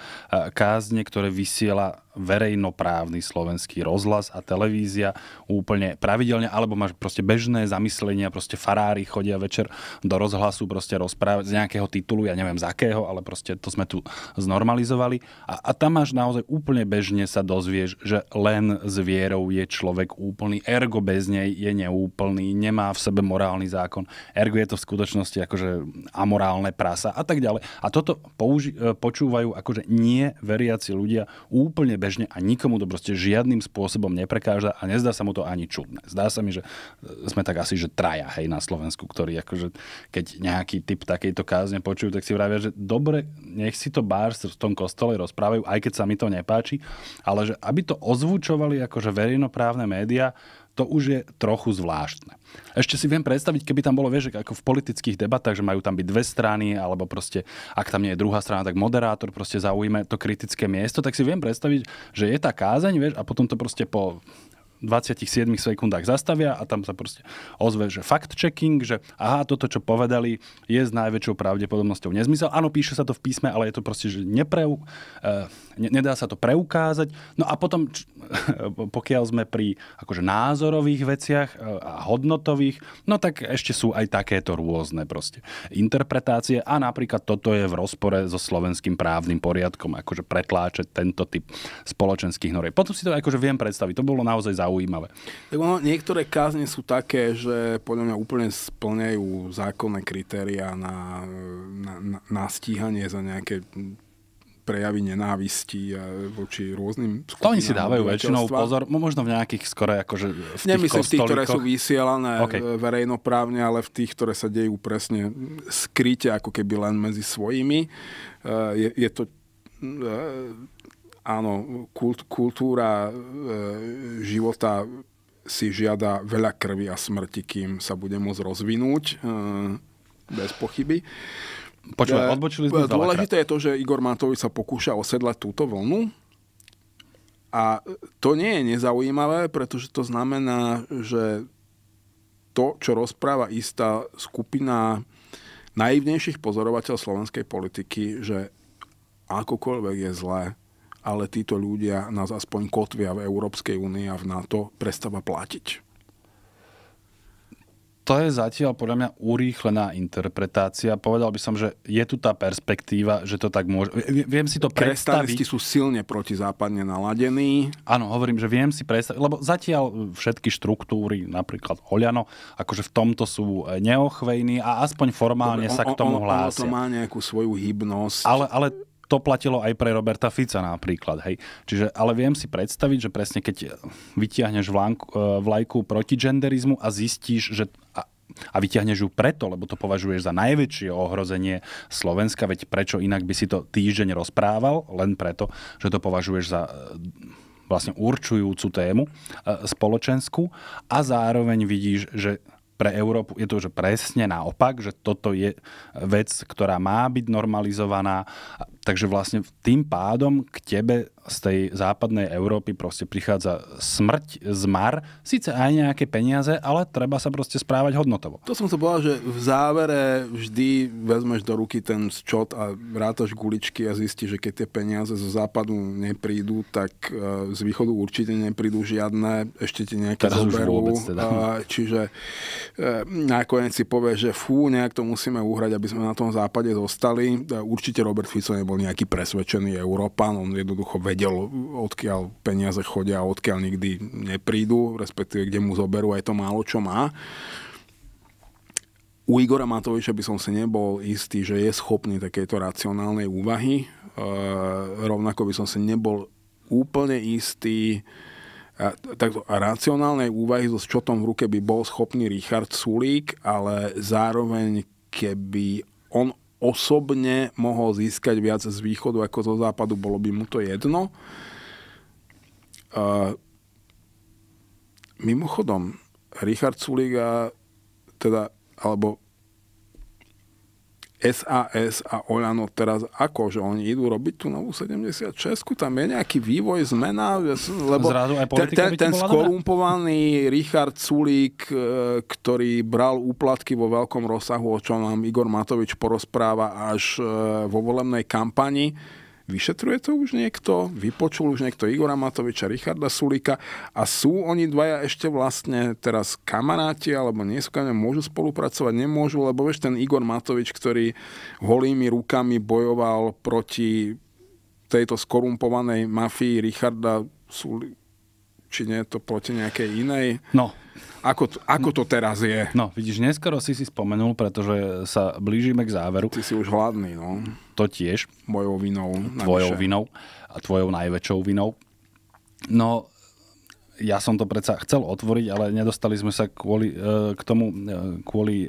kázne, ktoré vysiela verejnoprávny slovenský rozhlas a televízia úplne pravidelne, alebo máš proste bežné zamyslenia, proste farári chodia večer do rozhlasu proste rozprávať z nejakého titulu, ja neviem z akého, ale proste to sme tu znormalizovali. A, a tam tam až naozaj úplne bežne sa dozvieš, že len s vierou je človek úplný, ergo bez nej je neúplný, nemá v sebe morálny zákon, ergo je to v skutočnosti akože amorálne prasa a tak ďalej. A toto použi- e, počúvajú akože nie veriaci ľudia úplne bežne a nikomu to proste žiadnym spôsobom neprekáža a nezdá sa mu to ani čudné. Zdá sa mi, že e, sme tak asi, že traja, hej, na Slovensku, ktorí akože, keď nejaký typ takejto kázne počujú, tak si vravia, že dobre, nech si to bárs v tom kostole rozprávajú, aj keď sa mi to nepáči, ale že aby to ozvučovali akože verejnoprávne médiá, to už je trochu zvláštne. Ešte si viem predstaviť, keby tam bolo, vieš, ako v politických debatách, že majú tam byť dve strany, alebo proste, ak tam nie je druhá strana, tak moderátor proste zaujíme to kritické miesto, tak si viem predstaviť, že je tá kázeň, vieš, a potom to proste po 27 sekundách zastavia a tam sa proste ozve, že fact-checking, že aha, toto, čo povedali, je s najväčšou pravdepodobnosťou nezmysel. Áno, píše sa to v písme, ale je to proste, že nepreu, eh, ne, nedá sa to preukázať. No a potom, č, pokiaľ sme pri akože názorových veciach eh, a hodnotových, no tak ešte sú aj takéto rôzne proste interpretácie a napríklad toto je v rozpore so slovenským právnym poriadkom, akože pretláčať tento typ spoločenských noriem. Potom si to akože viem predstaviť. To bolo naozaj zaujímavé zaujímavé. Tak ono, niektoré kázne sú také, že podľa mňa úplne splňajú zákonné kritéria na, na, na, na stíhanie za nejaké prejavy nenávisti voči rôznym skupinám. To oni si dávajú väčšinou pozor, možno v nejakých skore akože v Nemyslím v tých, ktoré sú vysielané okay. E, verejnoprávne, ale v tých, ktoré sa dejú presne skryte, ako keby len medzi svojimi. E, je, je to e, áno, kult, kultúra e, života si žiada veľa krvi a smrti, kým sa bude môcť rozvinúť, e, bez pochyby. Počúvaj, e, odbočili sme Dôležité je to, že Igor Matovič sa pokúša osedlať túto vlnu a to nie je nezaujímavé, pretože to znamená, že to, čo rozpráva istá skupina najivnejších pozorovateľov slovenskej politiky, že akokoľvek je zlé, ale títo ľudia nás aspoň kotvia v Európskej únii a v NATO prestáva platiť. To je zatiaľ podľa mňa urýchlená interpretácia. Povedal by som, že je tu tá perspektíva, že to tak môže... Viem si to predstaviť. Kresťanisti sú silne protizápadne naladení. Áno, hovorím, že viem si predstaviť, lebo zatiaľ všetky štruktúry, napríklad Oliano, akože v tomto sú eh, neochvejní a aspoň formálne Dobre, on, sa k tomu on, on Ono to má nejakú svoju hybnosť. Ale, ale to platilo aj pre Roberta Fica napríklad. Hej. Čiže, ale viem si predstaviť, že presne keď vytiahneš vlánku, e, vlajku proti genderizmu a zistíš, že a, a vyťahneš ju preto, lebo to považuješ za najväčšie ohrozenie Slovenska, veď prečo inak by si to týždeň rozprával, len preto, že to považuješ za e, vlastne určujúcu tému e, spoločenskú a zároveň vidíš, že pre Európu je to že presne naopak, že toto je vec, ktorá má byť normalizovaná. Takže vlastne tým pádom k tebe z tej západnej Európy proste prichádza smrť, zmar, síce aj nejaké peniaze, ale treba sa proste správať hodnotovo. To som sa povedal, že v závere vždy vezmeš do ruky ten čot a rátaš guličky a zistíš, že keď tie peniaze zo západu neprídu, tak e, z východu určite neprídu žiadne, ešte ti nejaké Teraz zoberú. teda. Čiže e, nakoniec si povieš, že fú, nejak to musíme uhrať, aby sme na tom západe zostali. E, určite Robert Fico nebol nejaký presvedčený Európan, on jednoducho vedel, odkiaľ peniaze chodia a odkiaľ nikdy neprídu, respektíve kde mu zoberú aj to málo, čo má. U Igora Matoviča by som si nebol istý, že je schopný takéto racionálnej úvahy. E, rovnako by som si nebol úplne istý, a, takto, a racionálnej úvahy so ščotom v ruke by bol schopný Richard Sulík, ale zároveň keby on osobne mohol získať viac z východu ako zo západu, bolo by mu to jedno. A mimochodom, Richard Suliga, teda, alebo SAS a Olano teraz ako, že oni idú robiť tú novú 76 tam je nejaký vývoj, zmena, lebo Zrazu aj ten, ten skorumpovaný Richard Sulík, e, ktorý bral úplatky vo veľkom rozsahu, o čom nám Igor Matovič porozpráva až e, vo volebnej kampani, Vyšetruje to už niekto? Vypočul už niekto Igora Matoviča, Richarda Sulika a sú oni dvaja ešte vlastne teraz kamaráti alebo nie sú kamaráti, môžu spolupracovať, nemôžu, lebo vieš, ten Igor Matovič, ktorý holými rukami bojoval proti tejto skorumpovanej mafii Richarda Sulika, či nie, to proti nejakej inej. No. Ako to, ako to teraz je? No, vidíš, neskoro si si spomenul, pretože sa blížime k záveru. Ty si už hladný, no to tiež. Mojou vinou. Tvojou navyše. vinou a tvojou najväčšou vinou. No, ja som to predsa chcel otvoriť, ale nedostali sme sa kvôli, e, k tomu e, kvôli e,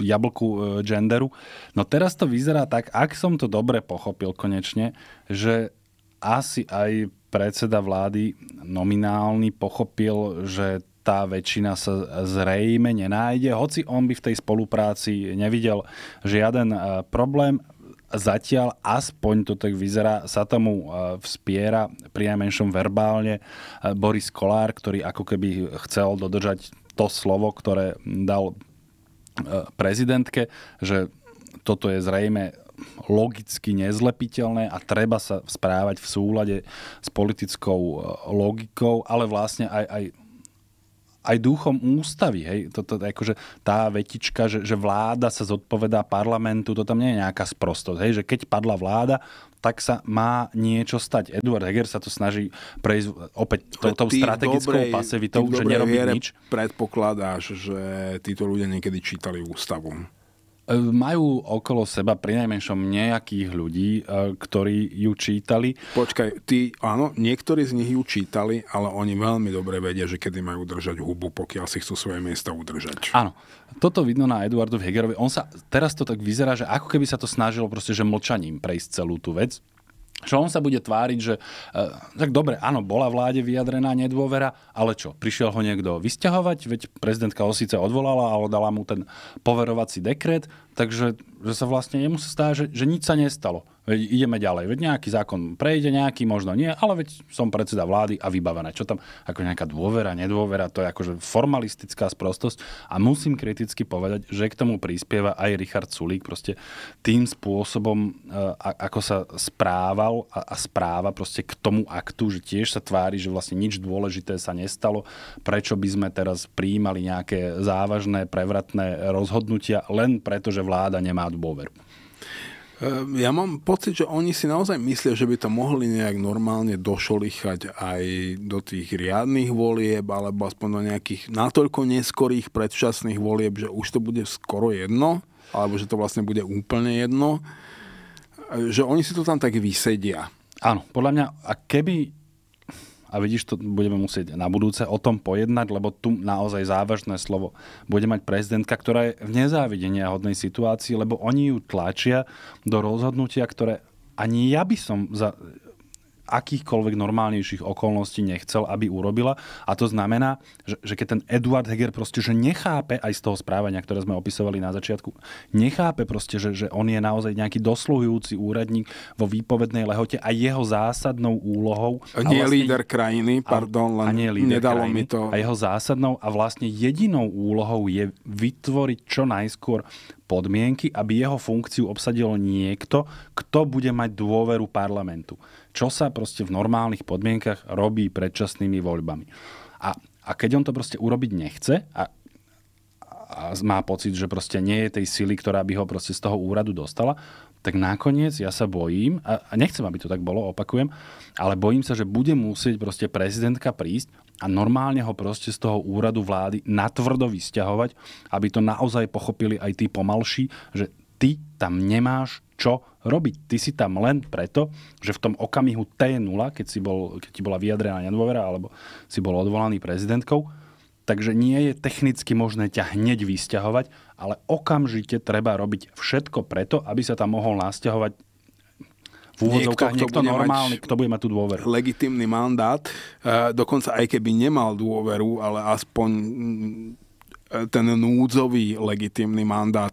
jablku genderu. No teraz to vyzerá tak, ak som to dobre pochopil konečne, že asi aj predseda vlády nominálny pochopil, že tá väčšina sa zrejme nenájde, hoci on by v tej spolupráci nevidel žiaden problém zatiaľ aspoň to tak vyzerá, sa tomu e, vspiera pri najmenšom verbálne e, Boris Kolár, ktorý ako keby chcel dodržať to slovo, ktoré dal e, prezidentke, že toto je zrejme logicky nezlepiteľné a treba sa správať v súlade s politickou logikou, ale vlastne aj, aj aj duchom ústavy. Hej? Toto, akože tá vetička, že, že vláda sa zodpovedá parlamentu, to tam nie je nejaká sprostosť. Hej? Že keď padla vláda, tak sa má niečo stať. Eduard Heger sa to snaží prejsť opäť to, no, tou strategickou dobrej, pasivitou, že nerobí nič. Predpokladáš, že títo ľudia niekedy čítali ústavu. E, majú okolo seba najmenšom nejakých ľudí, e, ktorí ju čítali. Počkaj, ty, áno, niektorí z nich ju čítali, ale oni veľmi dobre vedia, že kedy majú držať hubu, pokiaľ si chcú svoje miesta udržať. Áno, toto vidno na Eduardu Hegerovi. On sa, teraz to tak vyzerá, že ako keby sa to snažilo proste, že mlčaním prejsť celú tú vec. Čo on sa bude tváriť, že eh, tak dobre, áno, bola vláde vyjadrená nedôvera, ale čo, prišiel ho niekto vysťahovať, veď prezidentka ho síce odvolala, ale dala mu ten poverovací dekret, takže že sa vlastne jemu sa stá, že, že nič sa nestalo. Veď ideme ďalej. Veď nejaký zákon prejde, nejaký možno nie, ale veď som predseda vlády a vybavené. Čo tam ako nejaká dôvera, nedôvera, to je akože formalistická sprostosť. A musím kriticky povedať, že k tomu prispieva aj Richard Sulík proste tým spôsobom, eh, ako sa správal a, a správa proste k tomu aktu, že tiež sa tvári, že vlastne nič dôležité sa nestalo. Prečo by sme teraz prijímali nejaké závažné, prevratné rozhodnutia len preto, že vláda nemá mať dôveru. Ehm, ja mám pocit, že oni si naozaj myslia, že by to mohli nejak normálne došolichať aj do tých riadnych volieb, alebo aspoň do nejakých natoľko neskorých predčasných volieb, že už to bude skoro jedno, alebo že to vlastne bude úplne jedno, ehm, že oni si to tam tak vysedia. Áno, podľa mňa, a keby a vidíš, to budeme musieť na budúce o tom pojednať, lebo tu naozaj závažné slovo bude mať prezidentka, ktorá je v nezávidenia hodnej situácii, lebo oni ju tlačia do rozhodnutia, ktoré ani ja by som za, akýchkoľvek normálnejších okolností nechcel, aby urobila. A to znamená, že, že keď ten Eduard Heger proste, že nechápe aj z toho správania, ktoré sme opisovali na začiatku, nechápe proste, že, že on je naozaj nejaký dosluhujúci úradník vo výpovednej lehote a jeho zásadnou úlohou... A nie a vlastne, líder krajiny, pardon, len a nie líder nedalo krajiny, mi to... A jeho zásadnou a vlastne jedinou úlohou je vytvoriť čo najskôr podmienky, aby jeho funkciu obsadil niekto, kto bude mať dôveru parlamentu čo sa proste v normálnych podmienkach robí predčasnými voľbami. A, a keď on to proste urobiť nechce a, a má pocit, že proste nie je tej sily, ktorá by ho proste z toho úradu dostala, tak nakoniec ja sa bojím, a nechcem, aby to tak bolo, opakujem, ale bojím sa, že bude musieť proste prezidentka prísť a normálne ho proste z toho úradu vlády natvrdo vysťahovať, aby to naozaj pochopili aj tí pomalší, že ty tam nemáš čo robiť. Ty si tam len preto, že v tom okamihu T0, keď, si bol, keď ti bola vyjadrená nedôvera alebo si bol odvolaný prezidentkou, takže nie je technicky možné ťa hneď vysťahovať, ale okamžite treba robiť všetko preto, aby sa tam mohol nasťahovať v úvodzovkách niekto, niekto normálny, kto bude mať tú dôveru. Legitímny mandát, e, dokonca aj keby nemal dôveru, ale aspoň mm, ten núdzový legitímny mandát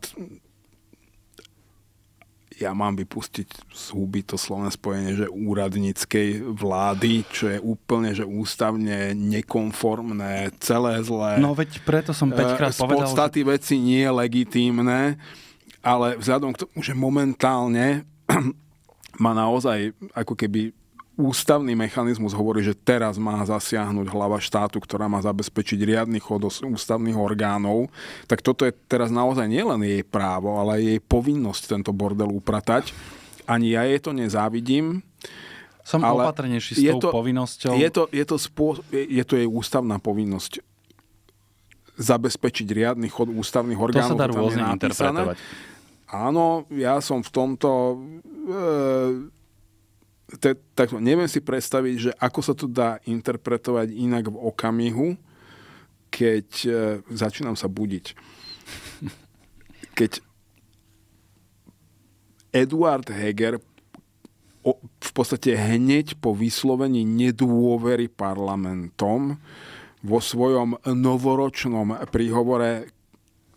ja mám vypustiť z huby to slovné spojenie, že úradníckej vlády, čo je úplne, že ústavne nekonformné, celé zlé. No veď preto som 5 e, krát povedal. Z podstaty že... veci nie je legitímne, ale vzhľadom k tomu, že momentálne má naozaj ako keby ústavný mechanizmus hovorí, že teraz má zasiahnuť hlava štátu, ktorá má zabezpečiť riadny chod ústavných orgánov, tak toto je teraz naozaj nielen jej právo, ale aj jej povinnosť tento bordel upratať. Ani ja jej to nezávidím. Som ale opatrnejší s tou to, povinnosťou. Je to, je, to spô, je to jej ústavná povinnosť zabezpečiť riadny chod ústavných orgánov. To sa dá rôzne interpretovať. Áno, ja som v tomto... E, te, tak neviem si predstaviť, že ako sa to dá interpretovať inak v okamihu, keď e, začínam sa budiť. Keď Eduard Heger o, v podstate hneď po vyslovení nedôvery parlamentom vo svojom novoročnom príhovore,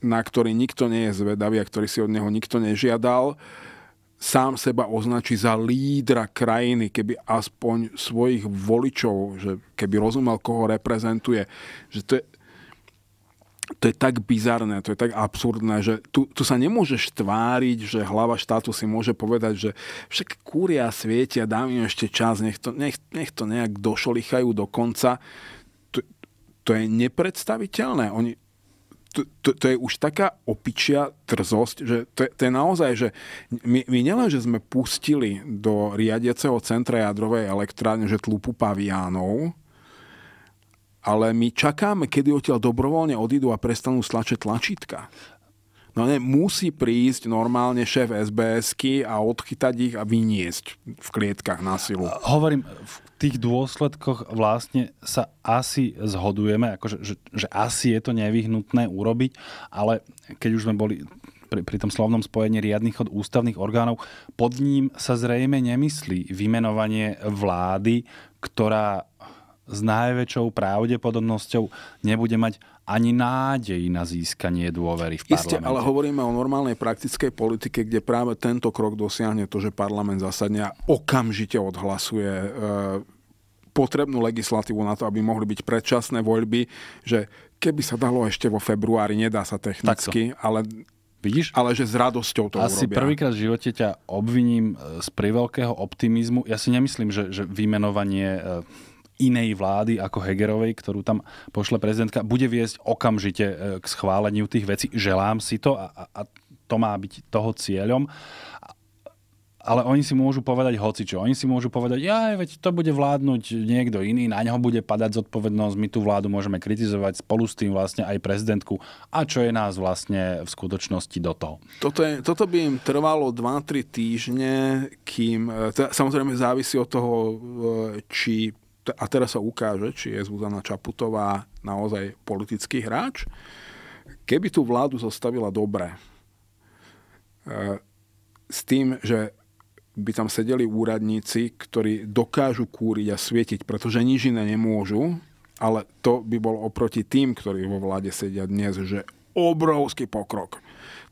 na ktorý nikto nie je zvedavý a ktorý si od neho nikto nežiadal, sám seba označí za lídra krajiny, keby aspoň svojich voličov, že keby rozumel, koho reprezentuje, že to je, to je tak bizarné, to je tak absurdné, že tu, tu sa nemôžeš tváriť, že hlava štátu si môže povedať, že však kúria svietia, dám im ešte čas, nech to, nech, nech to nejak došolichajú do konca. To, to je nepredstaviteľné. Oni, to, to, to je už taká opičia trzosť, že to, to je naozaj, že my, my nielen, že sme pustili do riadiaceho centra jadrovej elektrárne, že tlupu paviánov, ale my čakáme, kedy odtiaľ dobrovoľne odídu a prestanú stlačiť tlačítka. No ne, musí prísť normálne šéf sbs a odchytať ich a vyniesť v klietkach na silu. Hovorím, v tých dôsledkoch vlastne sa asi zhodujeme, akože, že, že asi je to nevyhnutné urobiť, ale keď už sme boli pri, pri tom slovnom spojení riadnych od ústavných orgánov, pod ním sa zrejme nemyslí vymenovanie vlády, ktorá s najväčšou pravdepodobnosťou nebude mať ani nádej na získanie dôvery v parlamente. Isté, ale hovoríme o normálnej praktickej politike, kde práve tento krok dosiahne to, že parlament zasadne a okamžite odhlasuje e, potrebnú legislatívu na to, aby mohli byť predčasné voľby, že keby sa dalo ešte vo februári, nedá sa technicky, Takto. ale Vidíš? Ale že s radosťou to Asi urobia. prvýkrát v živote ťa obviním e, z priveľkého optimizmu. Ja si nemyslím, že, že vymenovanie e, inej vlády ako Hegerovej, ktorú tam pošle prezidentka, bude viesť okamžite e, k schváleniu tých vecí. Želám si to a, a to má byť toho cieľom ale oni si môžu povedať hocičo. Oni si môžu povedať, ja veď to bude vládnuť niekto iný, na neho bude padať zodpovednosť, my tú vládu môžeme kritizovať spolu s tým vlastne aj prezidentku. A čo je nás vlastne v skutočnosti do toho? Toto, je, toto by im trvalo 2-3 týždne, kým, e, teda, samozrejme závisí od toho, e, či a teraz sa ukáže, či je Zuzana Čaputová naozaj politický hráč. Keby tú vládu zostavila dobre, e, s tým, že by tam sedeli úradníci, ktorí dokážu kúriť a svietiť, pretože nič iné nemôžu, ale to by bol oproti tým, ktorí vo vláde sedia dnes, že obrovský pokrok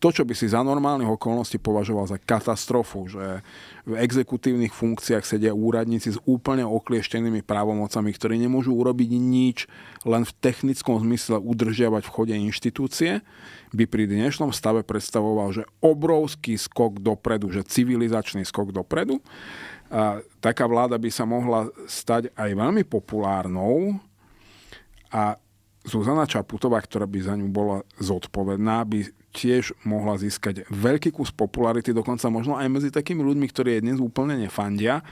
to, čo by si za normálnych okolností považoval za katastrofu, že v exekutívnych funkciách sedia úradníci s úplne oklieštenými právomocami, ktorí nemôžu urobiť nič, len v technickom zmysle udržiavať v chode inštitúcie, by pri dnešnom stave predstavoval, že obrovský skok dopredu, že civilizačný skok dopredu. A taká vláda by sa mohla stať aj veľmi populárnou a Zuzana Čaputová, ktorá by za ňu bola zodpovedná, by tiež mohla získať veľký kus popularity, dokonca možno aj medzi takými ľuďmi, ktorí je dnes úplne nefandia.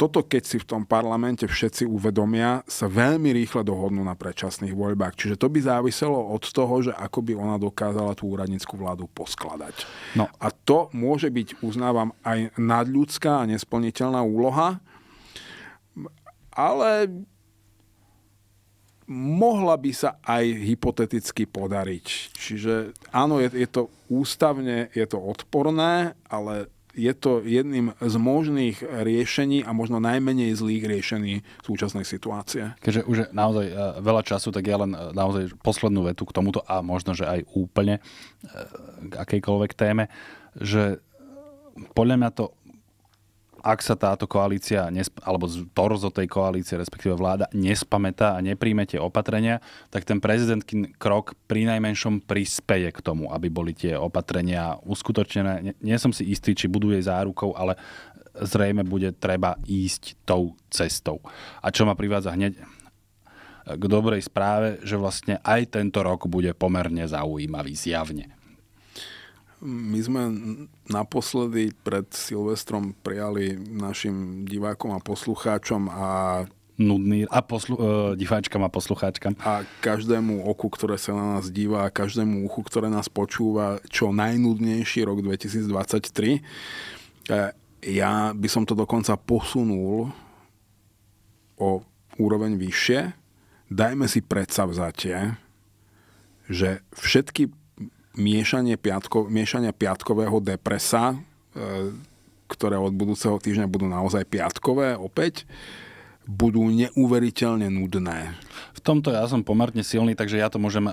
Toto, keď si v tom parlamente všetci uvedomia, sa veľmi rýchle dohodnú na predčasných voľbách. Čiže to by záviselo od toho, že ako by ona dokázala tú úradnickú vládu poskladať. No. A to môže byť, uznávam, aj nadľudská a nesplniteľná úloha, ale mohla by sa aj hypoteticky podariť. Čiže áno, je, je to ústavne, je to odporné, ale je to jedným z možných riešení a možno najmenej zlých riešení súčasnej situácie. Keďže už je naozaj e, veľa času, tak ja len e, naozaj poslednú vetu k tomuto a možno, že aj úplne e, k akejkoľvek téme, že podľa mňa to ak sa táto koalícia, alebo torzo tej koalície, respektíve vláda, nespamätá a nepríjme tie opatrenia, tak ten prezidentký krok pri najmenšom prispeje k tomu, aby boli tie opatrenia uskutočnené. Nie, nie som si istý, či budú jej zárukou, ale zrejme bude treba ísť tou cestou. A čo ma privádza hneď k dobrej správe, že vlastne aj tento rok bude pomerne zaujímavý zjavne. My sme naposledy pred Silvestrom prijali našim divákom a poslucháčom a nudný a poslu, e, diváčkam a poslucháčkam. A každému oku, ktoré sa na nás díva a každému uchu, ktoré nás počúva, čo najnudnejší rok 2023. E, ja by som to dokonca posunul o úroveň vyššie. Dajme si vzatie, že všetky miešanie piatko, miešania piatkového depresa, e, ktoré od budúceho týždňa budú naozaj piatkové opäť budú neuveriteľne nudné. V tomto ja som pomerne silný, takže ja to môžem e,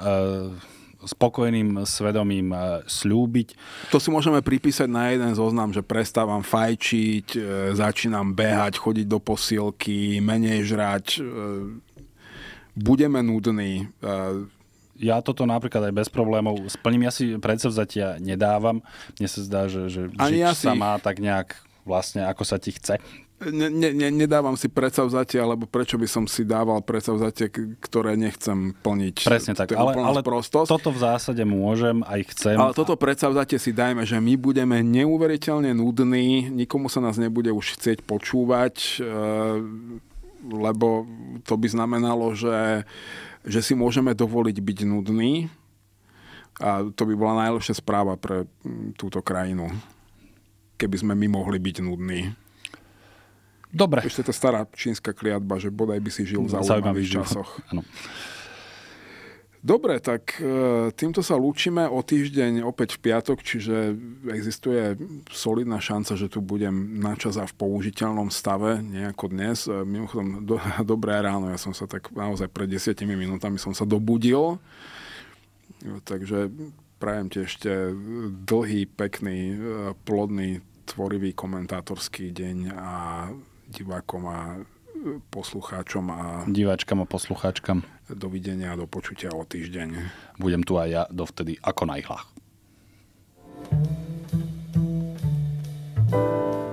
spokojným svedomím e, slúbiť. To si môžeme pripísať na jeden zoznam, že prestávam fajčiť, začínam behať, chodiť do posilky, menej žrať. Budeme nudní ja toto napríklad aj bez problémov splním. Ja si predsavzatia nedávam. Mne sa zdá, že, že Ani ja si... sa má tak nejak vlastne, ako sa ti chce. Ne, ne, ne, nedávam si predsavzatie, alebo prečo by som si dával predsavzatie, ktoré nechcem plniť. Presne tak, ale, ale toto v zásade môžem, aj chcem. Ale toto predsavzatie si dajme, že my budeme neuveriteľne nudní, nikomu sa nás nebude už chcieť počúvať, eh, lebo to by znamenalo, že že si môžeme dovoliť byť nudní. a to by bola najlepšia správa pre mm, túto krajinu, keby sme my mohli byť nudní. Dobre. Ešte tá stará čínska kliatba, že bodaj by si žil v zaujímavých, zaujímavých časoch. Ano. Dobre, tak e, týmto sa lúčime o týždeň opäť v piatok, čiže existuje solidná šanca, že tu budem načas a v použiteľnom stave, nejako dnes. E, mimochodom, do, dobré ráno, ja som sa tak naozaj pred desiatimi minútami som sa dobudil, takže prajem ti ešte dlhý, pekný, e, plodný, tvorivý komentátorský deň a divákom a poslucháčom a... Diváčkam a poslucháčkam. Dovidenia a do počutia o týždeň. Budem tu aj ja dovtedy ako na ihlách. thank you